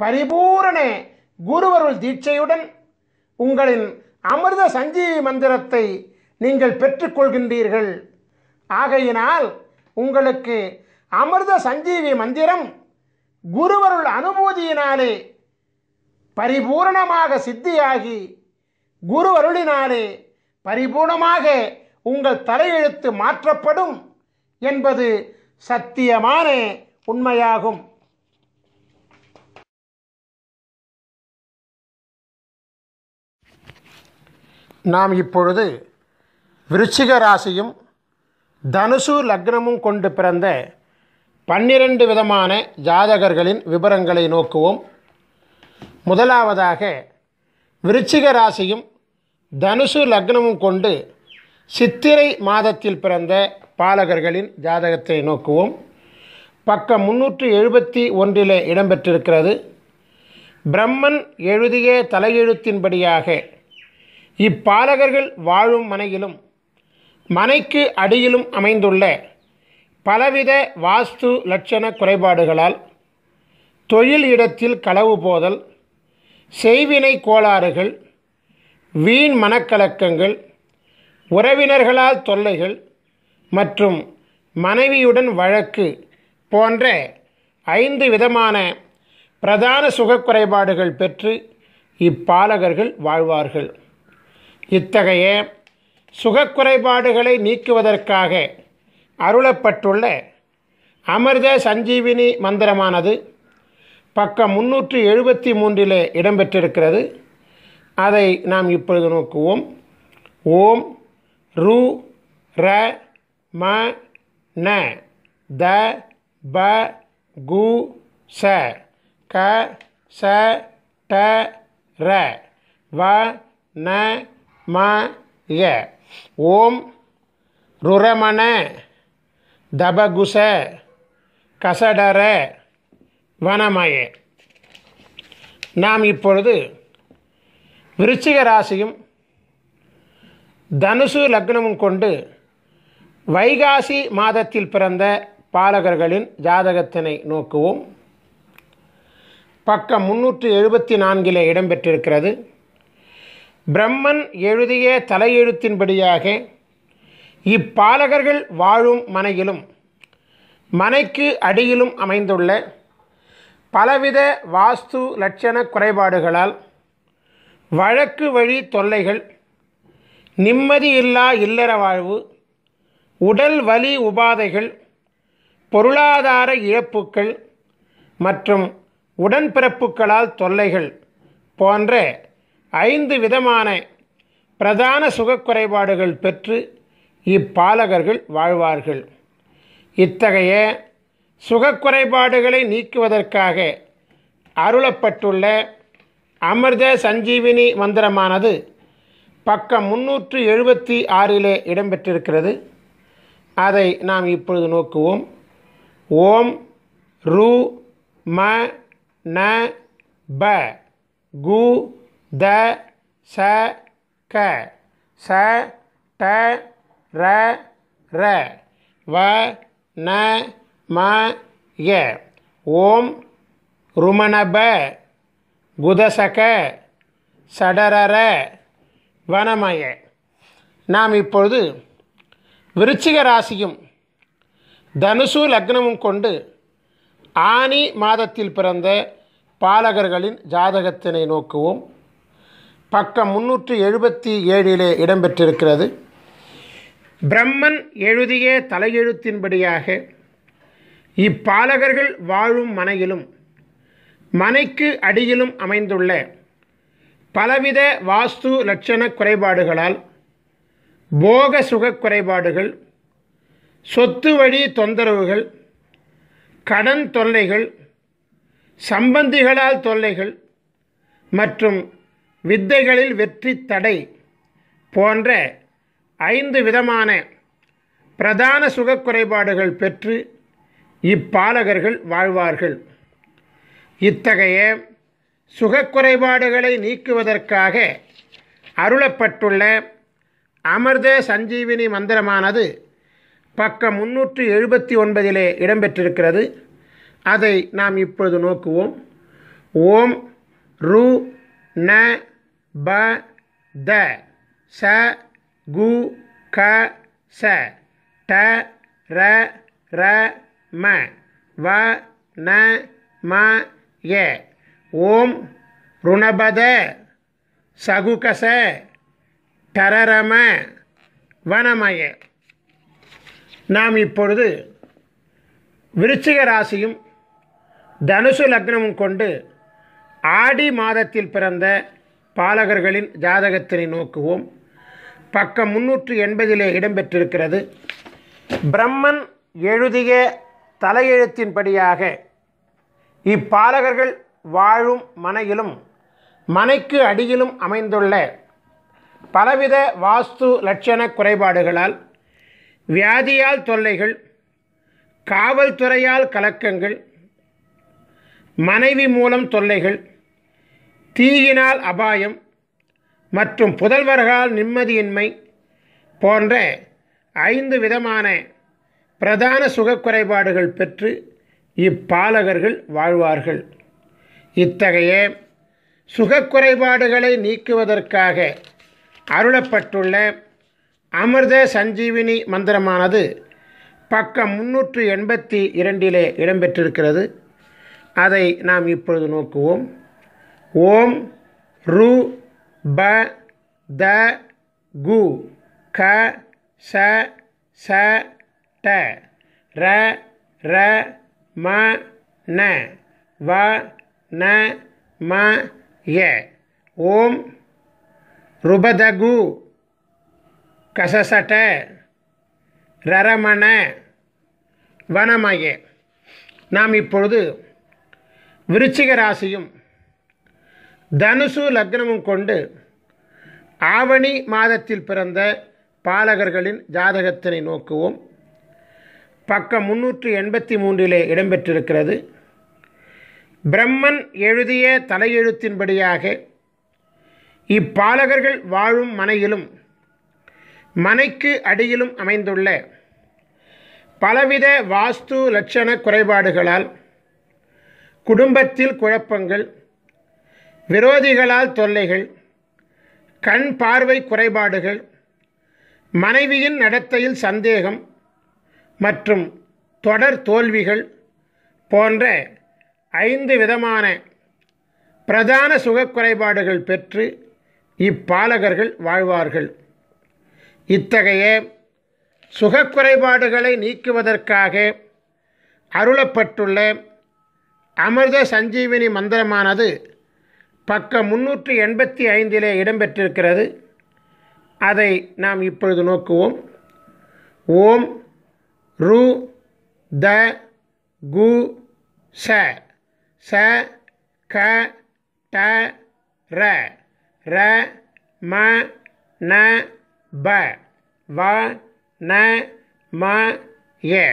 பரிபூரண குருவருள் தீட்சையுடன் உங்களின் அமிர்த சஞ்சீவி மந்திரத்தை நீங்கள் பெற்றுக்கொள்கின்றீர்கள் ஆகையினால் உங்களுக்கு அமிர்த சஞ்சீவி மந்திரம் குருவருள் அனுபூதியினாலே பரிபூர்ணமாக சித்தியாகி குருவருளினாலே பரிபூர்ணமாக உங்கள் தலையெழுத்து மாற்றப்படும் என்பது சத்தியமான உண்மையாகும் நாம் இப்பொழுது விருச்சிக ராசியும் தனுசு லக்னமும் கொண்டு பிறந்த பன்னிரண்டு விதமான ஜாதகர்களின் விபரங்களை நோக்குவோம் முதலாவதாக விருச்சிக ராசியும் தனுசு லக்னமும் கொண்டு சித்திரை மாதத்தில் பிறந்த பாலகர்களின் ஜாதகத்தை நோக்குவோம் பக்கம் முன்னூற்று எழுபத்தி ஒன்றிலே இடம்பெற்றிருக்கிறது பிரம்மன் எழுதிய தலையெழுத்தின்படியாக இப்பாலகர்கள் வாழும் மனையிலும் மனைக்கு அடியிலும் அமைந்துள்ள பலவித வாஸ்து லட்சண குறைபாடுகளால் தொழில் இடத்தில் களவு போதல் செய்வினை கோளாறுகள் வீண் மனக்கலக்கங்கள் உறவினர்களால் தொல்லைகள் மற்றும் மனைவியுடன் வழக்கு போன்ற ஐந்து விதமான பிரதான சுகக்குறைபாடுகள் பெற்று இப்பாலகர்கள் வாழ்வார்கள் இத்தகைய சுகக்குறைபாடுகளை நீக்குவதற்காக அருளப்பட்டுள்ள அமிர்த சஞ்சீவினி மந்திரமானது பக்கம் முன்னூற்றி எழுபத்தி மூன்றிலே இடம்பெற்றிருக்கிறது அதை நாம் இப்பொழுது நோக்குவோம் ஓம் ரூ ர ம ந த ப கு ச க ச ட ர வ ந ம ய ஓம் ருரமண தபகுச கசடர வனமய நாம் இப்பொழுது விருச்சிக ராசியும் தனுசு லக்னமும் கொண்டு வைகாசி மாதத்தில் பிறந்த பாலகர்களின் ஜாதகத்தினை நோக்குவோம் பக்கம் முன்னூற்று எழுபத்தி நான்கிலே இடம்பெற்றிருக்கிறது பிரம்மன் எழுதிய தலையெழுத்தின்படியாக இப்பாலகர்கள் வாழும் மனையிலும் மனைக்கு அடியிலும் அமைந்துள்ள பலவித வாஸ்து லட்சண குறைபாடுகளால் வழக்கு வழி தொல்லைகள் நிம்மதியில்லா இல்லற வாழ்வு உடல் வலி உபாதைகள் பொருளாதார இழப்புக்கள் மற்றும் உடன்பிறப்புகளால் தொல்லைகள் போன்ற ஐந்து விதமான பிரதான சுகக்குறைபாடுகள் பெற்று இப்பாலகர்கள் வாழ்வார்கள் இத்தகைய சுகக்குறைபாடுகளை நீக்குவதற்காக அருளப்பட்டுள்ள அமிர்த சஞ்சீவினி மந்திரமானது பக்கம் முன்னூற்று எழுபத்தி ஆறிலே இடம்பெற்றிருக்கிறது அதை நாம் இப்பொழுது நோக்குவோம் ஓம் ரு ம ந ப கு த ச க ச ட ர ர வ ந ம ய ஓம் ருமணப குதசக சடரர வனமய நாம் இப்பொழுது விருச்சிக ராசியும் தனுசு லக்னமும் கொண்டு ஆனி மாதத்தில் பிறந்த பாலகர்களின் ஜாதகத்தினை நோக்குவோம் பக்கம் முன்னூற்றி எழுபத்தி ஏழிலே இடம்பெற்றிருக்கிறது பிரம்மன் எழுதிய தலையெழுத்தின்படியாக இப்பாலகர்கள் வாழும் மனையிலும் மனைக்கு அடியிலும் அமைந்துள்ள பலவித வாஸ்து லட்சண குறைபாடுகளால் போக சுக குறைபாடுகள் சொத்து வழி தொந்தரவுகள் கடன் தொல்லைகள் சம்பந்திகளால் தொல்லைகள் மற்றும் வித்தைகளில் வெற்றி தடை போன்ற ஐந்து விதமான பிரதான சுகக்குறைபாடுகள் பெற்று இப்பாலகர்கள் வாழ்வார்கள் இத்தகைய சுகக்குறைபாடுகளை நீக்குவதற்காக அருளப்பட்டுள்ள அமிர்த சஞ்சீவினி மந்திரமானது பக்கம் முன்னூற்று எழுபத்தி ஒன்பதிலே இடம்பெற்றிருக்கிறது அதை நாம் இப்பொழுது நோக்குவோம் ஓம் ரூ ந ப த ச கு க ச ட ர ர ம வ ந ம ய ஓம் ருணபத சகுகச டரரம வனமய நாம் இப்பொழுது விருச்சிக ராசியும் தனுசு லக்னமும் கொண்டு ஆடி மாதத்தில் பிறந்த பாலகர்களின் ஜாதகத்தினை நோக்குவோம் பக்கம் முன்னூற்று எண்பதிலே இடம்பெற்றிருக்கிறது பிரம்மன் எழுதிய தலையெழுத்தின்படியாக இப்பாலகர்கள் வாழும் மனையிலும் மனைக்கு அடியிலும் அமைந்துள்ள பலவித வாஸ்து லட்சண குறைபாடுகளால் வியாதியால் தொல்லைகள் காவல்துறையால் கலக்கங்கள் மனைவி மூலம் தொல்லைகள் தீயினால் அபாயம் மற்றும் புதல்வர்களால் நிம்மதியின்மை போன்ற ஐந்து விதமான பிரதான சுகக்குறைபாடுகள் பெற்று இப்பாலகர்கள் வாழ்வார்கள் இத்தகைய சுகக்குறைபாடுகளை நீக்குவதற்காக அருளப்பட்டுள்ள அமிர்த சஞ்சீவினி மந்திரமானது பக்கம் முன்னூற்று எண்பத்தி இரண்டிலே இடம்பெற்றிருக்கிறது அதை நாம் இப்பொழுது நோக்குவோம் ஓம் ரு ப த கு க ச ச ட ர ர ம ந வ ந ம ய ஓம் ருபதகு கசசட ரரமண வனமய நாம் இப்பொழுது விருச்சிக ராசியும் தனுசு லக்னமும் கொண்டு ஆவணி மாதத்தில் பிறந்த பாலகர்களின் ஜாதகத்தினை நோக்குவோம் பக்கம் முன்னூற்று எண்பத்தி மூன்றிலே இடம்பெற்றிருக்கிறது பிரம்மன் எழுதிய தலையெழுத்தின்படியாக இப்பாலகர்கள் வாழும் மனையிலும் மனைக்கு அடியிலும் அமைந்துள்ள பலவித வாஸ்து லட்சண குறைபாடுகளால் குடும்பத்தில் குழப்பங்கள் விரோதிகளால் தொல்லைகள் கண் பார்வை குறைபாடுகள் மனைவியின் நடத்தையில் சந்தேகம் மற்றும் தொடர் தோல்விகள் போன்ற ஐந்து விதமான பிரதான சுகக்குறைபாடுகள் பெற்று இப்பாலகர்கள் வாழ்வார்கள் இத்தகைய சுகக்குறைபாடுகளை நீக்குவதற்காக அருளப்பட்டுள்ள அமிர்த சஞ்சீவினி மந்திரமானது பக்கம் முன்னூற்றி எண்பத்தி ஐந்திலே இடம்பெற்றிருக்கிறது அதை நாம் இப்பொழுது நோக்குவோம் ஓம் ரு த கு ச ச க ட ர ர ம ந ப வ ந ம ய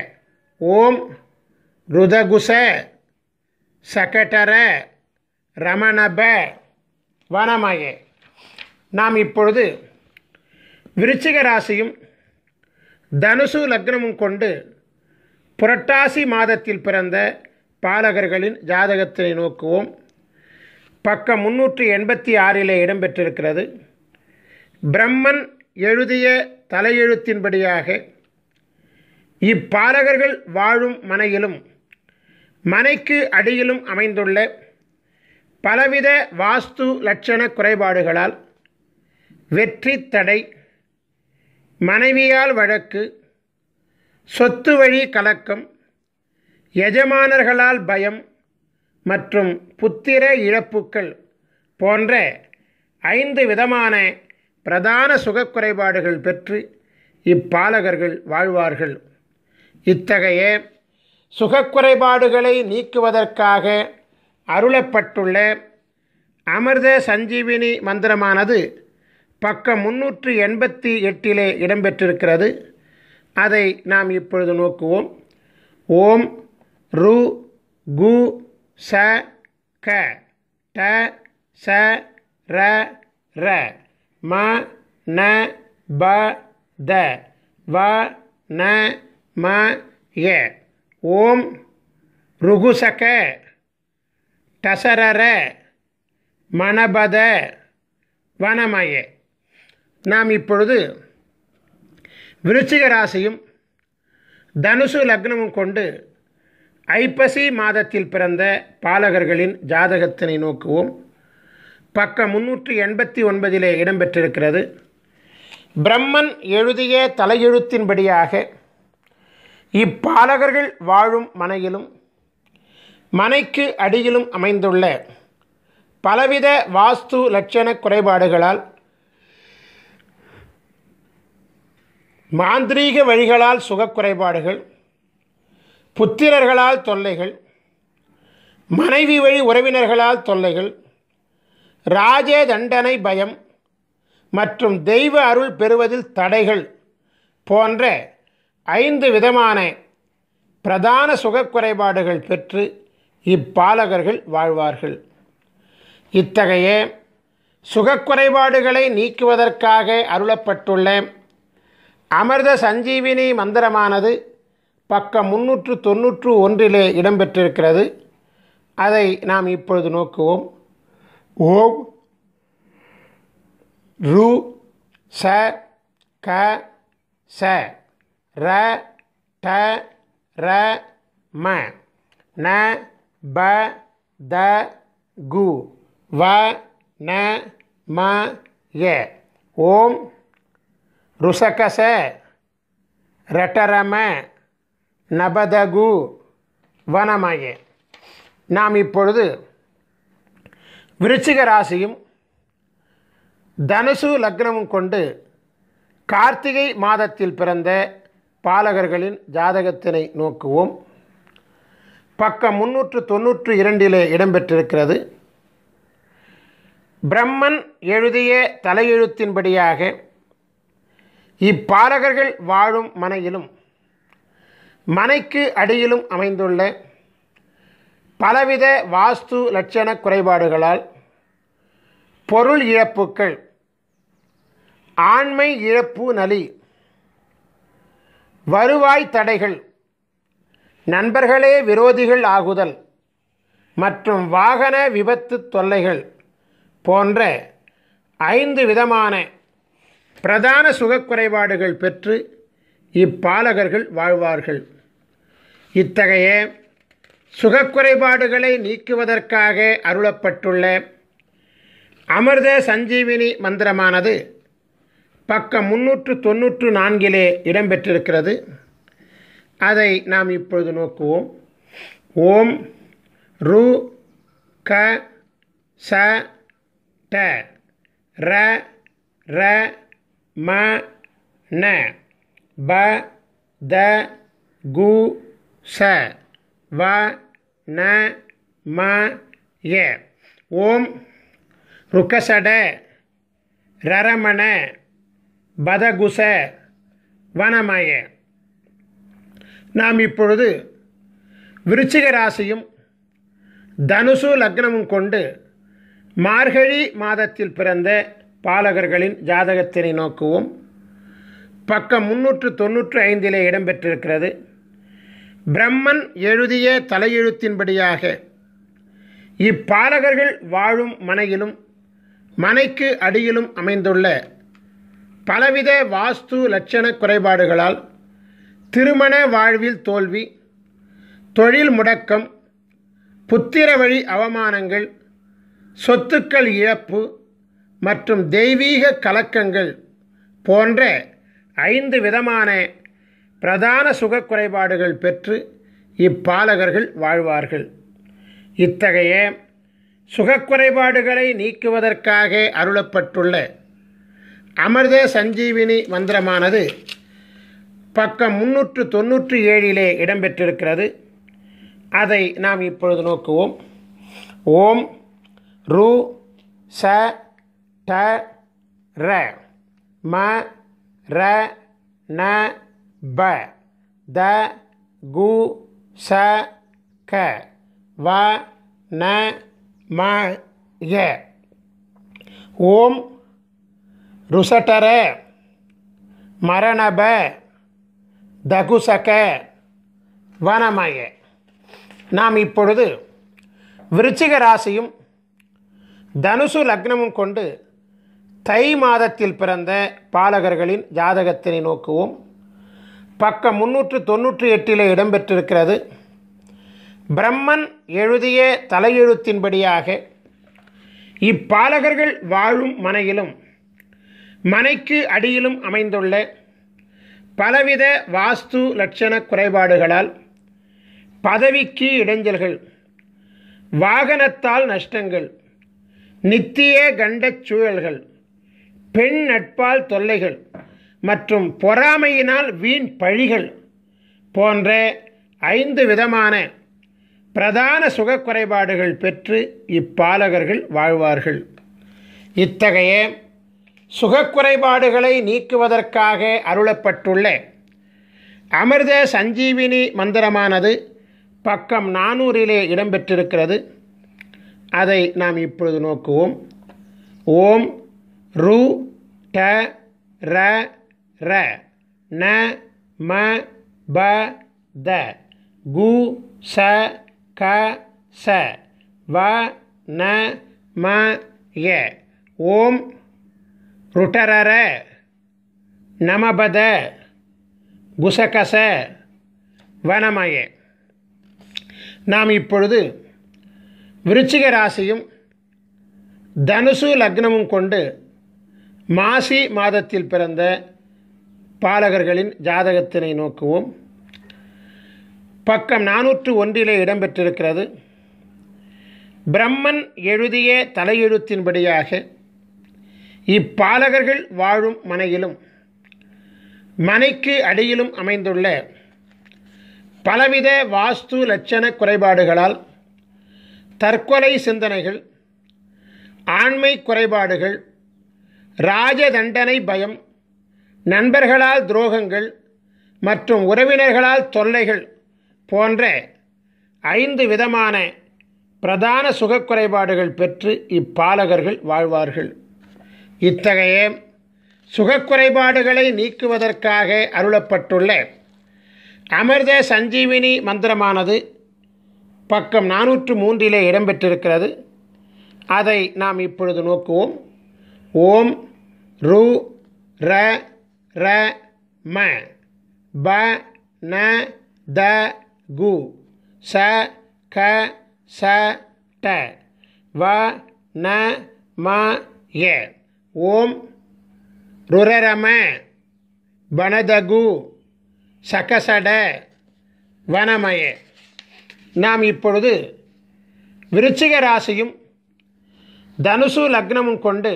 ஓம் ருதகுச சகட்டர ரமணப வனமயே நாம் இப்பொழுது விருச்சிக ராசியும் தனுசு லக்னமும் கொண்டு புரட்டாசி மாதத்தில் பிறந்த பாலகர்களின் ஜாதகத்தை நோக்குவோம் பக்கம் முன்னூற்றி எண்பத்தி ஆறிலே இடம்பெற்றிருக்கிறது பிரம்மன் எழுதிய தலையெழுத்தின்படியாக இப்பாலகர்கள் வாழும் மனையிலும் மனைக்கு அடியிலும் அமைந்துள்ள பலவித வாஸ்து லட்சண குறைபாடுகளால் வெற்றி தடை மனைவியால் வழக்கு சொத்து வழி கலக்கம் எஜமானர்களால் பயம் மற்றும் புத்திர இழப்புக்கள் போன்ற ஐந்து விதமான பிரதான சுகக்குறைபாடுகள் பெற்று இப்பாலகர்கள் வாழ்வார்கள் இத்தகைய சுகக்குறைபாடுகளை நீக்குவதற்காக அருளப்பட்டுள்ள அமிர்த சஞ்சீவினி மந்திரமானது பக்கம் முன்னூற்று எண்பத்தி எட்டிலே இடம்பெற்றிருக்கிறது அதை நாம் இப்பொழுது நோக்குவோம் ஓம் ரு கு ச க ட ச ர ர ம ந ப த வ ந ம ய ஓம் ருகுசக தசரர மணபத வனமய நாம் இப்பொழுது விருச்சிக ராசியும் தனுசு லக்னமும் கொண்டு ஐப்பசி மாதத்தில் பிறந்த பாலகர்களின் ஜாதகத்தினை நோக்குவோம் பக்கம் முன்னூற்றி எண்பத்தி ஒன்பதிலே இடம்பெற்றிருக்கிறது பிரம்மன் எழுதிய தலையெழுத்தின்படியாக இப்பாலகர்கள் வாழும் மனையிலும் மனைக்கு அடியிலும் அமைந்துள்ள பலவித வாஸ்து லட்சண குறைபாடுகளால் மாந்திரீக வழிகளால் சுகக்குறைபாடுகள் புத்திரர்களால் தொல்லைகள் மனைவி வழி உறவினர்களால் தொல்லைகள் ராஜ தண்டனை பயம் மற்றும் தெய்வ அருள் பெறுவதில் தடைகள் போன்ற ஐந்து விதமான பிரதான சுகக்குறைபாடுகள் பெற்று இப்பாலகர்கள் வாழ்வார்கள் இத்தகைய சுகக்குறைபாடுகளை நீக்குவதற்காக அருளப்பட்டுள்ள அமிர்த சஞ்சீவினி மந்திரமானது பக்கம் முன்னூற்று தொன்னூற்று ஒன்றிலே இடம்பெற்றிருக்கிறது அதை நாம் இப்பொழுது நோக்குவோம் ஓம் ரு ச க ச ர ட ர ம ந ப த கு வ ந ம ய ஓம் ருசகச ரட்டரம நபதகு வனமய நாம் இப்பொழுது விருச்சிக ராசியும் தனுசு லக்னமும் கொண்டு கார்த்திகை மாதத்தில் பிறந்த பாலகர்களின் ஜாதகத்தினை நோக்குவோம் பக்கம் முன்னூற்று தொன்னூற்று இரண்டிலே இடம்பெற்றிருக்கிறது பிரம்மன் எழுதிய தலையெழுத்தின்படியாக இப்பாலகர்கள் வாழும் மனையிலும் மனைக்கு அடியிலும் அமைந்துள்ள பலவித வாஸ்து லட்சண குறைபாடுகளால் பொருள் இழப்புக்கள் ஆண்மை இழப்பு நலி வருவாய் தடைகள் நண்பர்களே விரோதிகள் ஆகுதல் மற்றும் வாகன விபத்து தொல்லைகள் போன்ற ஐந்து விதமான பிரதான சுகக்குறைபாடுகள் பெற்று இப்பாலகர்கள் வாழ்வார்கள் இத்தகைய சுகக்குறைபாடுகளை நீக்குவதற்காக அருளப்பட்டுள்ள அமிர்த சஞ்சீவினி மந்திரமானது பக்கம் முன்னூற்று தொன்னூற்று நான்கிலே இடம்பெற்றிருக்கிறது அதை நாம் இப்பொழுது நோக்குவோம் ஓம் ரு க ச ட ர ர ம ந ப த கு ச வ ந ம ய ஓம் ருக்கசட ரரமண பதகுச வனமய நாம் இப்பொழுது விருச்சிக ராசியும் தனுசு லக்னமும் கொண்டு மார்கழி மாதத்தில் பிறந்த பாலகர்களின் ஜாதகத்தினை நோக்குவோம் பக்கம் முன்னூற்று தொன்னூற்று ஐந்திலே இடம்பெற்றிருக்கிறது பிரம்மன் எழுதிய தலையெழுத்தின்படியாக இப்பாலகர்கள் வாழும் மனையிலும் மனைக்கு அடியிலும் அமைந்துள்ள பலவித வாஸ்து லட்சண குறைபாடுகளால் திருமண வாழ்வில் தோல்வி தொழில் முடக்கம் புத்திர வழி அவமானங்கள் சொத்துக்கள் இழப்பு மற்றும் தெய்வீக கலக்கங்கள் போன்ற ஐந்து விதமான பிரதான சுகக்குறைபாடுகள் பெற்று இப்பாலகர்கள் வாழ்வார்கள் இத்தகைய சுகக்குறைபாடுகளை நீக்குவதற்காக அருளப்பட்டுள்ள அமிர்த சஞ்சீவினி மந்திரமானது பக்கம் முன்னூற்று தொன்னூற்றி ஏழிலே இடம்பெற்றிருக்கிறது அதை நாம் இப்பொழுது நோக்குவோம் ஓம் ரூ ச ட ர ம ர ந ப த கு ச க வ ந ம ய ஓம் ருசட்டர மரணப தகுசக வனமய நாம் இப்பொழுது விருச்சிக ராசியும் தனுசு லக்னமும் கொண்டு தை மாதத்தில் பிறந்த பாலகர்களின் ஜாதகத்தினை நோக்குவோம் பக்கம் முன்னூற்று தொன்னூற்றி எட்டில் இடம்பெற்றிருக்கிறது பிரம்மன் எழுதிய தலையெழுத்தின்படியாக இப்பாலகர்கள் வாழும் மனையிலும் மனைக்கு அடியிலும் அமைந்துள்ள பலவித வாஸ்து லட்சண குறைபாடுகளால் பதவிக்கு இடைஞ்சல்கள் வாகனத்தால் நஷ்டங்கள் நித்திய கண்டச் சூழல்கள் பெண் நட்பால் தொல்லைகள் மற்றும் பொறாமையினால் வீண் பழிகள் போன்ற ஐந்து விதமான பிரதான சுக குறைபாடுகள் பெற்று இப்பாலகர்கள் வாழ்வார்கள் இத்தகைய சுகக்குறைபாடுகளை நீக்குவதற்காக அருளப்பட்டுள்ள அமிர்த சஞ்சீவினி மந்திரமானது பக்கம் நானூறிலே இடம்பெற்றிருக்கிறது அதை நாம் இப்பொழுது நோக்குவோம் ஓம் ரு ட ர ர ந ம ப த கு ச க ச வ ந ம ய ஓம் ருட்டரர நமபத குசகச வனமய நாம் இப்பொழுது விருச்சிக ராசியும் தனுசு லக்னமும் கொண்டு மாசி மாதத்தில் பிறந்த பாலகர்களின் ஜாதகத்தினை நோக்குவோம் பக்கம் நானூற்று ஒன்றிலே இடம்பெற்றிருக்கிறது பிரம்மன் எழுதிய தலையெழுத்தின்படியாக இப்பாலகர்கள் வாழும் மனையிலும் மனைக்கு அடியிலும் அமைந்துள்ள பலவித வாஸ்து லட்சண குறைபாடுகளால் தற்கொலை சிந்தனைகள் ஆண்மை குறைபாடுகள் ராஜதண்டனை பயம் நண்பர்களால் துரோகங்கள் மற்றும் உறவினர்களால் தொல்லைகள் போன்ற ஐந்து விதமான பிரதான சுகக்குறைபாடுகள் பெற்று இப்பாலகர்கள் வாழ்வார்கள் இத்தகைய சுகக்குறைபாடுகளை நீக்குவதற்காக அருளப்பட்டுள்ள அமிர்த சஞ்சீவினி மந்திரமானது பக்கம் நானூற்று மூன்றிலே இடம்பெற்றிருக்கிறது அதை நாம் இப்பொழுது நோக்குவோம் ஓம் ரு ர ர ம ப ந த கு ச க ச ட வ ந ம ய ஓம் ருரரம வனதகு சகசட வனமய நாம் இப்பொழுது விருச்சிக ராசியும் தனுசு லக்னமும் கொண்டு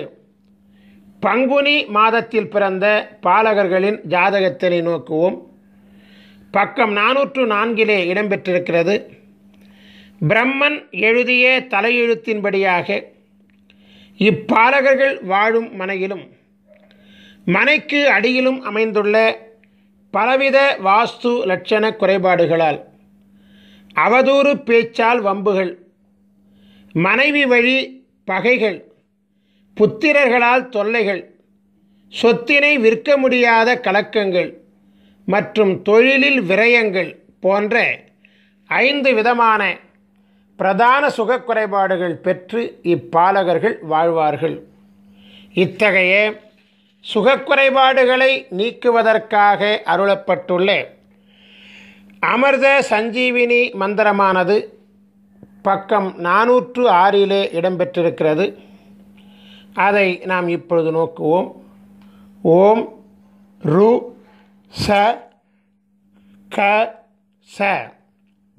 பங்குனி மாதத்தில் பிறந்த பாலகர்களின் ஜாதகத்தினை நோக்குவோம் பக்கம் நானூற்று நான்கிலே இடம்பெற்றிருக்கிறது பிரம்மன் எழுதிய தலையெழுத்தின்படியாக இப்பாலகர்கள் வாழும் மனையிலும் மனைக்கு அடியிலும் அமைந்துள்ள பலவித வாஸ்து லட்சண குறைபாடுகளால் அவதூறு பேச்சால் வம்புகள் மனைவி வழி பகைகள் புத்திரர்களால் தொல்லைகள் சொத்தினை விற்க முடியாத கலக்கங்கள் மற்றும் தொழிலில் விரயங்கள் போன்ற ஐந்து விதமான பிரதான சுகக்குறைபாடுகள் பெற்று இப்பாலகர்கள் வாழ்வார்கள் இத்தகைய சுகக்குறைபாடுகளை நீக்குவதற்காக அருளப்பட்டுள்ள அமிர்த சஞ்சீவினி மந்திரமானது பக்கம் நானூற்று ஆறிலே இடம்பெற்றிருக்கிறது அதை நாம் இப்பொழுது நோக்குவோம் ஓம் ரு ச க ச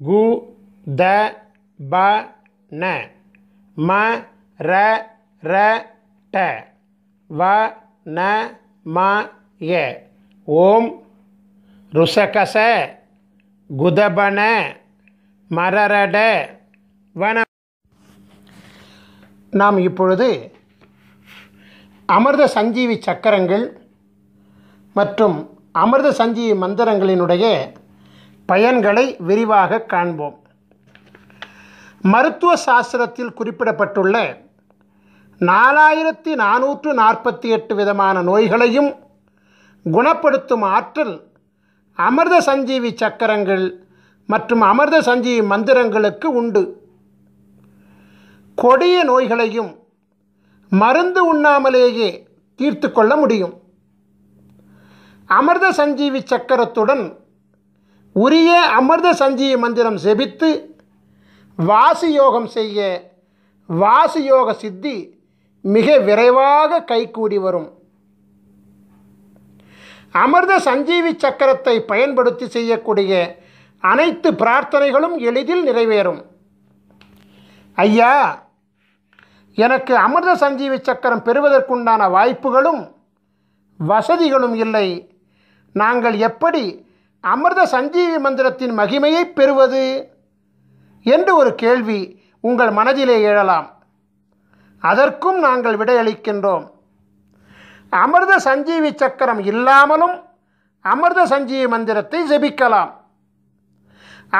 கு த ப ந ம ர ர ட வ ந ம ய ஓம் ருஷகச குதபன மரரட வன நாம் இப்பொழுது அமிர்த சஞ்சீவி சக்கரங்கள் மற்றும் அமிர்த சஞ்சீவி மந்திரங்களினுடைய பயன்களை விரிவாக காண்போம் மருத்துவ சாஸ்திரத்தில் குறிப்பிடப்பட்டுள்ள நாலாயிரத்தி நானூற்று நாற்பத்தி எட்டு விதமான நோய்களையும் குணப்படுத்தும் ஆற்றல் அமிர்த சஞ்சீவி சக்கரங்கள் மற்றும் அமிர்த சஞ்சீவி மந்திரங்களுக்கு உண்டு கொடிய நோய்களையும் மருந்து உண்ணாமலேயே தீர்த்து கொள்ள முடியும் அமிர்த சஞ்சீவி சக்கரத்துடன் உரிய அமிர்த சஞ்சீவி மந்திரம் செபித்து வாசி யோகம் செய்ய வாசி யோக சித்தி மிக விரைவாக கைகூடி வரும் அமிர்த சஞ்சீவி சக்கரத்தை பயன்படுத்தி செய்யக்கூடிய அனைத்து பிரார்த்தனைகளும் எளிதில் நிறைவேறும் ஐயா எனக்கு அமிர்த சஞ்சீவி சக்கரம் பெறுவதற்குண்டான வாய்ப்புகளும் வசதிகளும் இல்லை நாங்கள் எப்படி அமிர்த சஞ்சீவி மந்திரத்தின் மகிமையை பெறுவது என்று ஒரு கேள்வி உங்கள் மனதிலே எழலாம் அதற்கும் நாங்கள் விடையளிக்கின்றோம் அமிர்த சஞ்சீவி சக்கரம் இல்லாமலும் அமிர்த சஞ்சீவி மந்திரத்தை ஜெபிக்கலாம்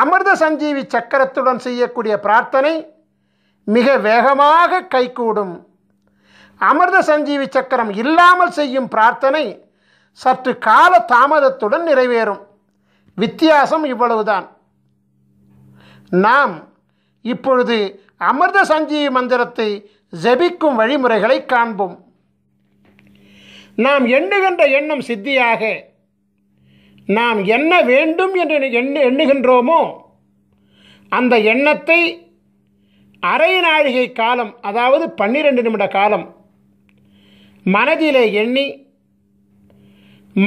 அமிர்த சஞ்சீவி சக்கரத்துடன் செய்யக்கூடிய பிரார்த்தனை மிக வேகமாக கைகூடும் அமிர்த சஞ்சீவி சக்கரம் இல்லாமல் செய்யும் பிரார்த்தனை சற்று கால தாமதத்துடன் நிறைவேறும் வித்தியாசம் இவ்வளவுதான் நாம் இப்பொழுது அமிர்த சஞ்சீவி மந்திரத்தை ஜெபிக்கும் வழிமுறைகளை காண்போம் நாம் எண்ணுகின்ற எண்ணம் சித்தியாக நாம் என்ன வேண்டும் என்று எண்ணு எண்ணுகின்றோமோ அந்த எண்ணத்தை அரை நாழிகை காலம் அதாவது பன்னிரெண்டு நிமிட காலம் மனதிலே எண்ணி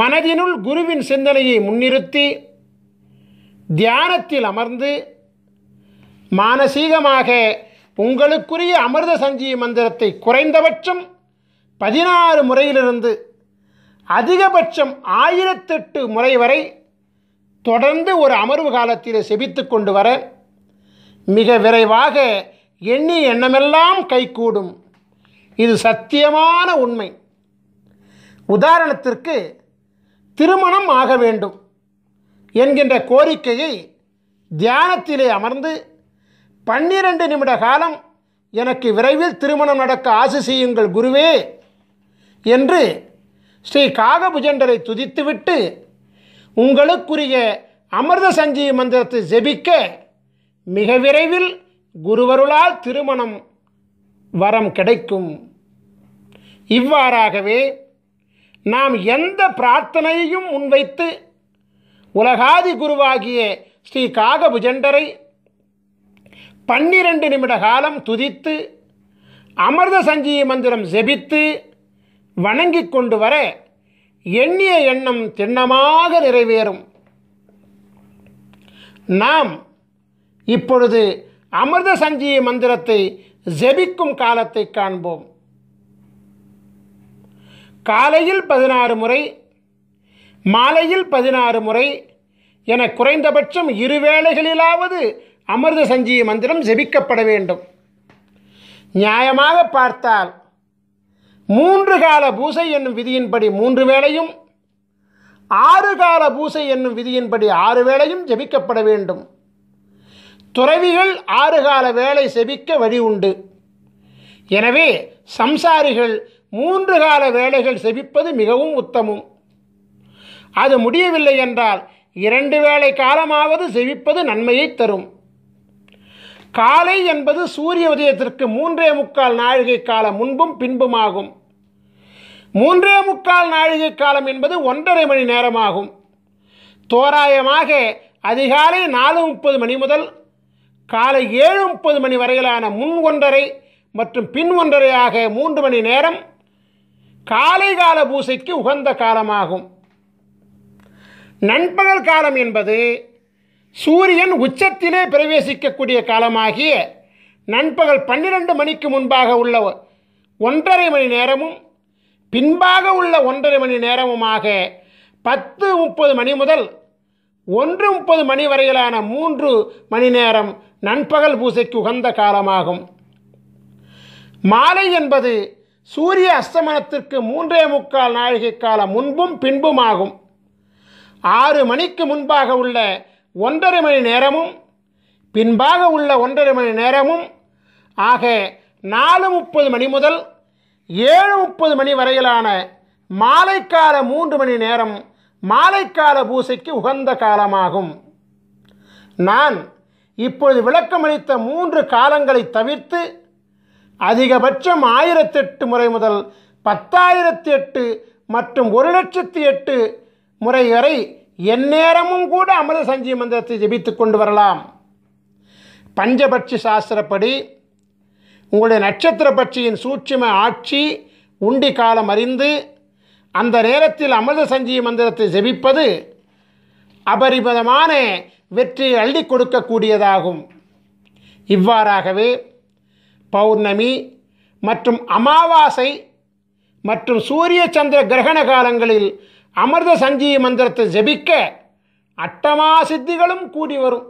மனதினுள் குருவின் சிந்தனையை முன்னிறுத்தி தியானத்தில் அமர்ந்து மானசீகமாக உங்களுக்குரிய அமிர்த சஞ்சீவி மந்திரத்தை குறைந்தபட்சம் பதினாறு முறையிலிருந்து அதிகபட்சம் ஆயிரத்தெட்டு முறை வரை தொடர்ந்து ஒரு அமர்வு காலத்தில் செபித்து கொண்டு வர மிக விரைவாக எண்ணி எண்ணமெல்லாம் கைகூடும் இது சத்தியமான உண்மை உதாரணத்திற்கு திருமணம் ஆக வேண்டும் என்கின்ற கோரிக்கையை தியானத்திலே அமர்ந்து பன்னிரண்டு நிமிட காலம் எனக்கு விரைவில் திருமணம் நடக்க ஆசை செய்யுங்கள் குருவே என்று ஸ்ரீ காகபுஜண்டரை துதித்துவிட்டு உங்களுக்குரிய அமிர்த சஞ்சீவி மந்திரத்தை ஜெபிக்க மிக விரைவில் குருவருளால் திருமணம் வரம் கிடைக்கும் இவ்வாறாகவே நாம் எந்த பிரார்த்தனையையும் முன்வைத்து உலகாதி குருவாகிய ஸ்ரீ காகபுஜண்டரை பன்னிரண்டு நிமிட காலம் துதித்து அமிர்த சஞ்சீவி மந்திரம் ஜெபித்து வணங்கி கொண்டு வர எண்ணிய எண்ணம் திண்ணமாக நிறைவேறும் நாம் இப்பொழுது அமிர்த சஞ்சீவி மந்திரத்தை ஜெபிக்கும் காலத்தை காண்போம் காலையில் பதினாறு முறை மாலையில் பதினாறு முறை என குறைந்தபட்சம் இருவேளைகளிலாவது அமிர்த சஞ்சீவி மந்திரம் ஜெபிக்கப்பட வேண்டும் நியாயமாக பார்த்தால் மூன்று கால பூசை என்னும் விதியின்படி மூன்று வேளையும் ஆறு கால பூசை என்னும் விதியின்படி ஆறு வேளையும் ஜெபிக்கப்பட வேண்டும் துறவிகள் ஆறு கால வேலை செபிக்க வழி உண்டு எனவே சம்சாரிகள் மூன்று கால வேலைகள் செபிப்பது மிகவும் உத்தமும் அது முடியவில்லை என்றால் இரண்டு வேளை காலமாவது செவிப்பது நன்மையை தரும் காலை என்பது சூரிய உதயத்திற்கு மூன்றே முக்கால் நாழிகை காலம் முன்பும் பின்புமாகும் மூன்றே முக்கால் நாழிகை காலம் என்பது ஒன்றரை மணி நேரமாகும் தோராயமாக அதிகாலை நாலு முப்பது மணி முதல் காலை ஏழு முப்பது மணி வரையிலான முன் ஒன்றரை மற்றும் பின் ஒன்றரை ஆக மூன்று மணி நேரம் காலை கால பூசைக்கு உகந்த காலமாகும் நண்பகல் காலம் என்பது சூரியன் உச்சத்திலே பிரவேசிக்கக்கூடிய காலமாகிய நண்பகல் பன்னிரண்டு மணிக்கு முன்பாக உள்ள ஒன்றரை மணி நேரமும் பின்பாக உள்ள ஒன்றரை மணி நேரமுமாக பத்து முப்பது மணி முதல் ஒன்று முப்பது மணி வரையிலான மூன்று மணி நேரம் நண்பகல் பூசைக்கு உகந்த காலமாகும் மாலை என்பது சூரிய அஸ்தமனத்திற்கு மூன்றே முக்கால் நாழிகை காலம் முன்பும் பின்புமாகும் ஆறு மணிக்கு முன்பாக உள்ள ஒன்றரை மணி நேரமும் பின்பாக உள்ள ஒன்றரை மணி நேரமும் ஆக நாலு முப்பது மணி முதல் ஏழு முப்பது மணி வரையிலான மாலைக்கால மூன்று மணி நேரம் மாலைக்கால பூசைக்கு உகந்த காலமாகும் நான் இப்பொழுது விளக்கமளித்த மூன்று காலங்களை தவிர்த்து அதிகபட்சம் ஆயிரத்தெட்டு முறை முதல் பத்தாயிரத்தி எட்டு மற்றும் ஒரு லட்சத்தி எட்டு முறை வரை எந்நேரமும் கூட அமிர்த சஞ்சீவ மந்திரத்தை ஜபித்து கொண்டு வரலாம் பஞ்சபட்சி சாஸ்திரப்படி உங்களுடைய நட்சத்திர பட்சியின் சூட்சும ஆட்சி உண்டி காலம் அறிந்து அந்த நேரத்தில் அமிர்த சஞ்சீவ மந்திரத்தை ஜெபிப்பது அபரிமிதமான வெற்றியை அள்ளி கொடுக்கக்கூடியதாகும் இவ்வாறாகவே பௌர்ணமி மற்றும் அமாவாசை மற்றும் சூரிய சந்திர கிரகண காலங்களில் அமிர்த சஞ்சீவி மந்திரத்தை ஜெபிக்க அட்டமா சித்திகளும் கூடி வரும்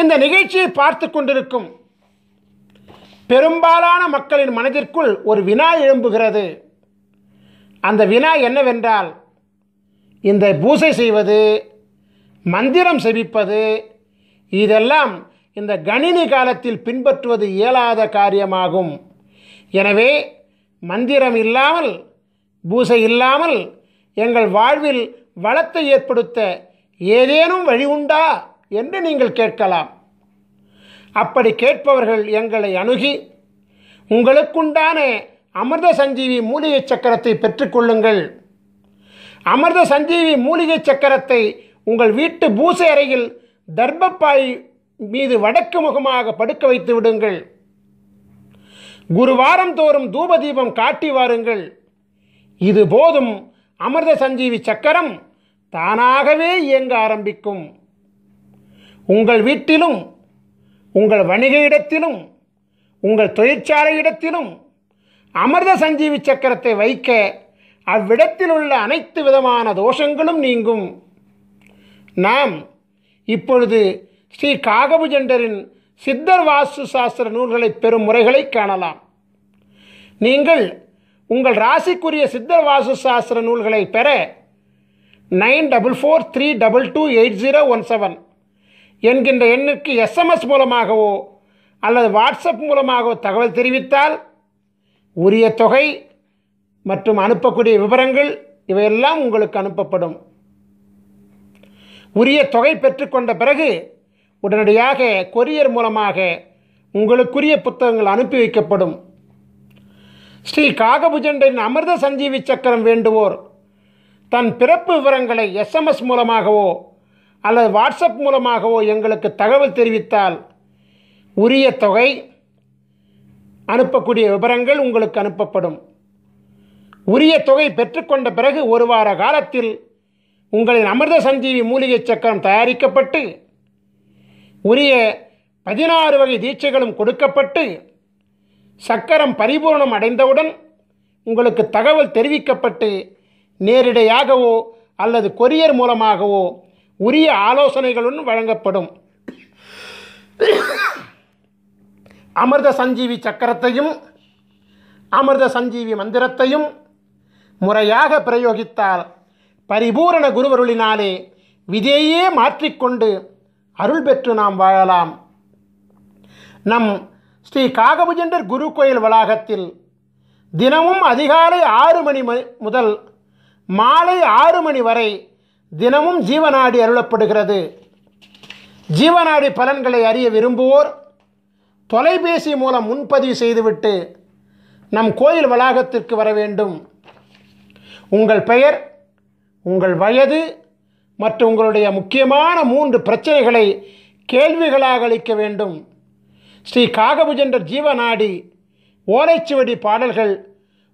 இந்த நிகழ்ச்சியை பார்த்து கொண்டிருக்கும் பெரும்பாலான மக்களின் மனதிற்குள் ஒரு வினா எழும்புகிறது அந்த வினா என்னவென்றால் இந்த பூசை செய்வது மந்திரம் செபிப்பது இதெல்லாம் இந்த கணினி காலத்தில் பின்பற்றுவது இயலாத காரியமாகும் எனவே மந்திரம் இல்லாமல் பூசை இல்லாமல் எங்கள் வாழ்வில் வளத்தை ஏற்படுத்த ஏதேனும் வழி உண்டா என்று நீங்கள் கேட்கலாம் அப்படி கேட்பவர்கள் எங்களை அணுகி உங்களுக்குண்டான அமிர்த சஞ்சீவி மூலிகை சக்கரத்தை பெற்றுக்கொள்ளுங்கள் அமிர்த சஞ்சீவி மூலிகை சக்கரத்தை உங்கள் வீட்டு பூசை அறையில் தர்ப்பப்பாய் மீது வடக்கு முகமாக படுக்க வைத்து விடுங்கள் குருவாரம் தோறும் தூப தீபம் காட்டி வாருங்கள் இது போதும் அமிர்த சஞ்சீவி சக்கரம் தானாகவே இயங்க ஆரம்பிக்கும் உங்கள் வீட்டிலும் உங்கள் வணிக இடத்திலும் உங்கள் தொழிற்சாலை இடத்திலும் அமிர்த சஞ்சீவி சக்கரத்தை வைக்க அவ்விடத்தில் உள்ள அனைத்து விதமான தோஷங்களும் நீங்கும் நாம் இப்பொழுது ஸ்ரீ காகபுஜெண்டரின் சித்தர் வாஸ்து சாஸ்திர நூல்களை பெறும் முறைகளை காணலாம் நீங்கள் உங்கள் ராசிக்குரிய சித்தர் சாஸ்திர நூல்களை பெற nine double four three double two eight zero one seven என்கின்ற எண்ணுக்கு எஸ்எம்எஸ் மூலமாகவோ அல்லது வாட்ஸ்அப் மூலமாகவோ தகவல் தெரிவித்தால் உரிய தொகை மற்றும் அனுப்பக்கூடிய விவரங்கள் இவையெல்லாம் உங்களுக்கு அனுப்பப்படும் உரிய தொகை பெற்றுக்கொண்ட பிறகு உடனடியாக கொரியர் மூலமாக உங்களுக்குரிய புத்தகங்கள் அனுப்பி வைக்கப்படும் ஸ்ரீ காகபுஜண்டின் அமிர்த சஞ்சீவி சக்கரம் வேண்டுவோர் தன் பிறப்பு விவரங்களை எஸ்எம்எஸ் மூலமாகவோ அல்லது வாட்ஸ்அப் மூலமாகவோ எங்களுக்கு தகவல் தெரிவித்தால் உரிய தொகை அனுப்பக்கூடிய விவரங்கள் உங்களுக்கு அனுப்பப்படும் உரிய தொகை பெற்றுக்கொண்ட பிறகு ஒரு வார காலத்தில் உங்களின் அமிர்த சஞ்சீவி மூலிகை சக்கரம் தயாரிக்கப்பட்டு உரிய பதினாறு வகை தீட்சைகளும் கொடுக்கப்பட்டு சக்கரம் பரிபூர்ணம் அடைந்தவுடன் உங்களுக்கு தகவல் தெரிவிக்கப்பட்டு நேரிடையாகவோ அல்லது கொரியர் மூலமாகவோ உரிய ஆலோசனைகளுடன் வழங்கப்படும் அமிர்த சஞ்சீவி சக்கரத்தையும் அமிர்த சஞ்சீவி மந்திரத்தையும் முறையாக பிரயோகித்தால் பரிபூரண குருவருளினாலே விதையே மாற்றிக்கொண்டு அருள் பெற்று நாம் வாழலாம் நம் ஸ்ரீ காகபுஜண்டர் கோயில் வளாகத்தில் தினமும் அதிகாலை ஆறு மணி முதல் மாலை ஆறு மணி வரை தினமும் ஜீவநாடி அருளப்படுகிறது ஜீவநாடி பலன்களை அறிய விரும்புவோர் தொலைபேசி மூலம் முன்பதிவு செய்துவிட்டு நம் கோயில் வளாகத்திற்கு வர வேண்டும் உங்கள் பெயர் உங்கள் வயது மற்றும் உங்களுடைய முக்கியமான மூன்று பிரச்சனைகளை கேள்விகளாக அளிக்க வேண்டும் ஸ்ரீ காகபுஜெண்டர் ஜீவநாடி ஓலைச்சுவடி பாடல்கள்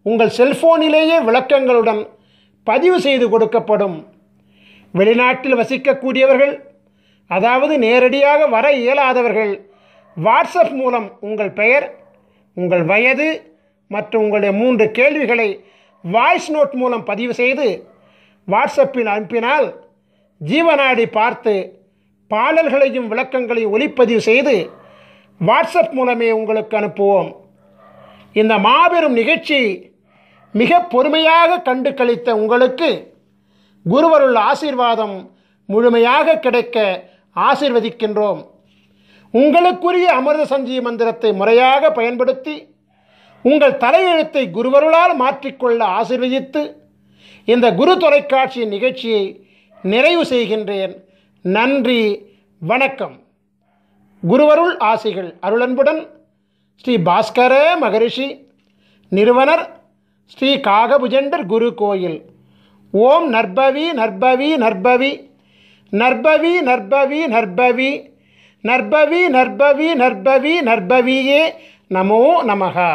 உங்கள் செல்போனிலேயே விளக்கங்களுடன் பதிவு செய்து கொடுக்கப்படும் வெளிநாட்டில் வசிக்கக்கூடியவர்கள் அதாவது நேரடியாக வர இயலாதவர்கள் வாட்ஸ்அப் மூலம் உங்கள் பெயர் உங்கள் வயது மற்றும் உங்களுடைய மூன்று கேள்விகளை வாய்ஸ் நோட் மூலம் பதிவு செய்து வாட்ஸ்அப்பில் அனுப்பினால் ஜீவநாடி பார்த்து பாடல்களையும் விளக்கங்களையும் ஒளிப்பதிவு செய்து வாட்ஸ்அப் மூலமே உங்களுக்கு அனுப்புவோம் இந்த மாபெரும் நிகழ்ச்சி மிக பொறுமையாக கண்டு கழித்த உங்களுக்கு குருவருள் ஆசீர்வாதம் முழுமையாக கிடைக்க ஆசிர்வதிக்கின்றோம் உங்களுக்குரிய அமிர்த சஞ்சீவி மந்திரத்தை முறையாக பயன்படுத்தி உங்கள் தலையெழுத்தை குருவருளால் மாற்றிக்கொள்ள ஆசிர்வதித்து இந்த குரு தொலைக்காட்சி நிகழ்ச்சியை நிறைவு செய்கின்றேன் நன்றி வணக்கம் குருவருள் ஆசிகள் அருளன்புடன் ஸ்ரீ பாஸ்கர மகரிஷி நிறுவனர் ஸ்ரீ காகபுஜண்டர் குரு கோயில் ஓம் நர்பவி நர்பவி நர்பவி நர்பவி நர்பவி நர்பவி நர்பவி நர்பவி நர்பவி நர்பவியே நமோ நமகா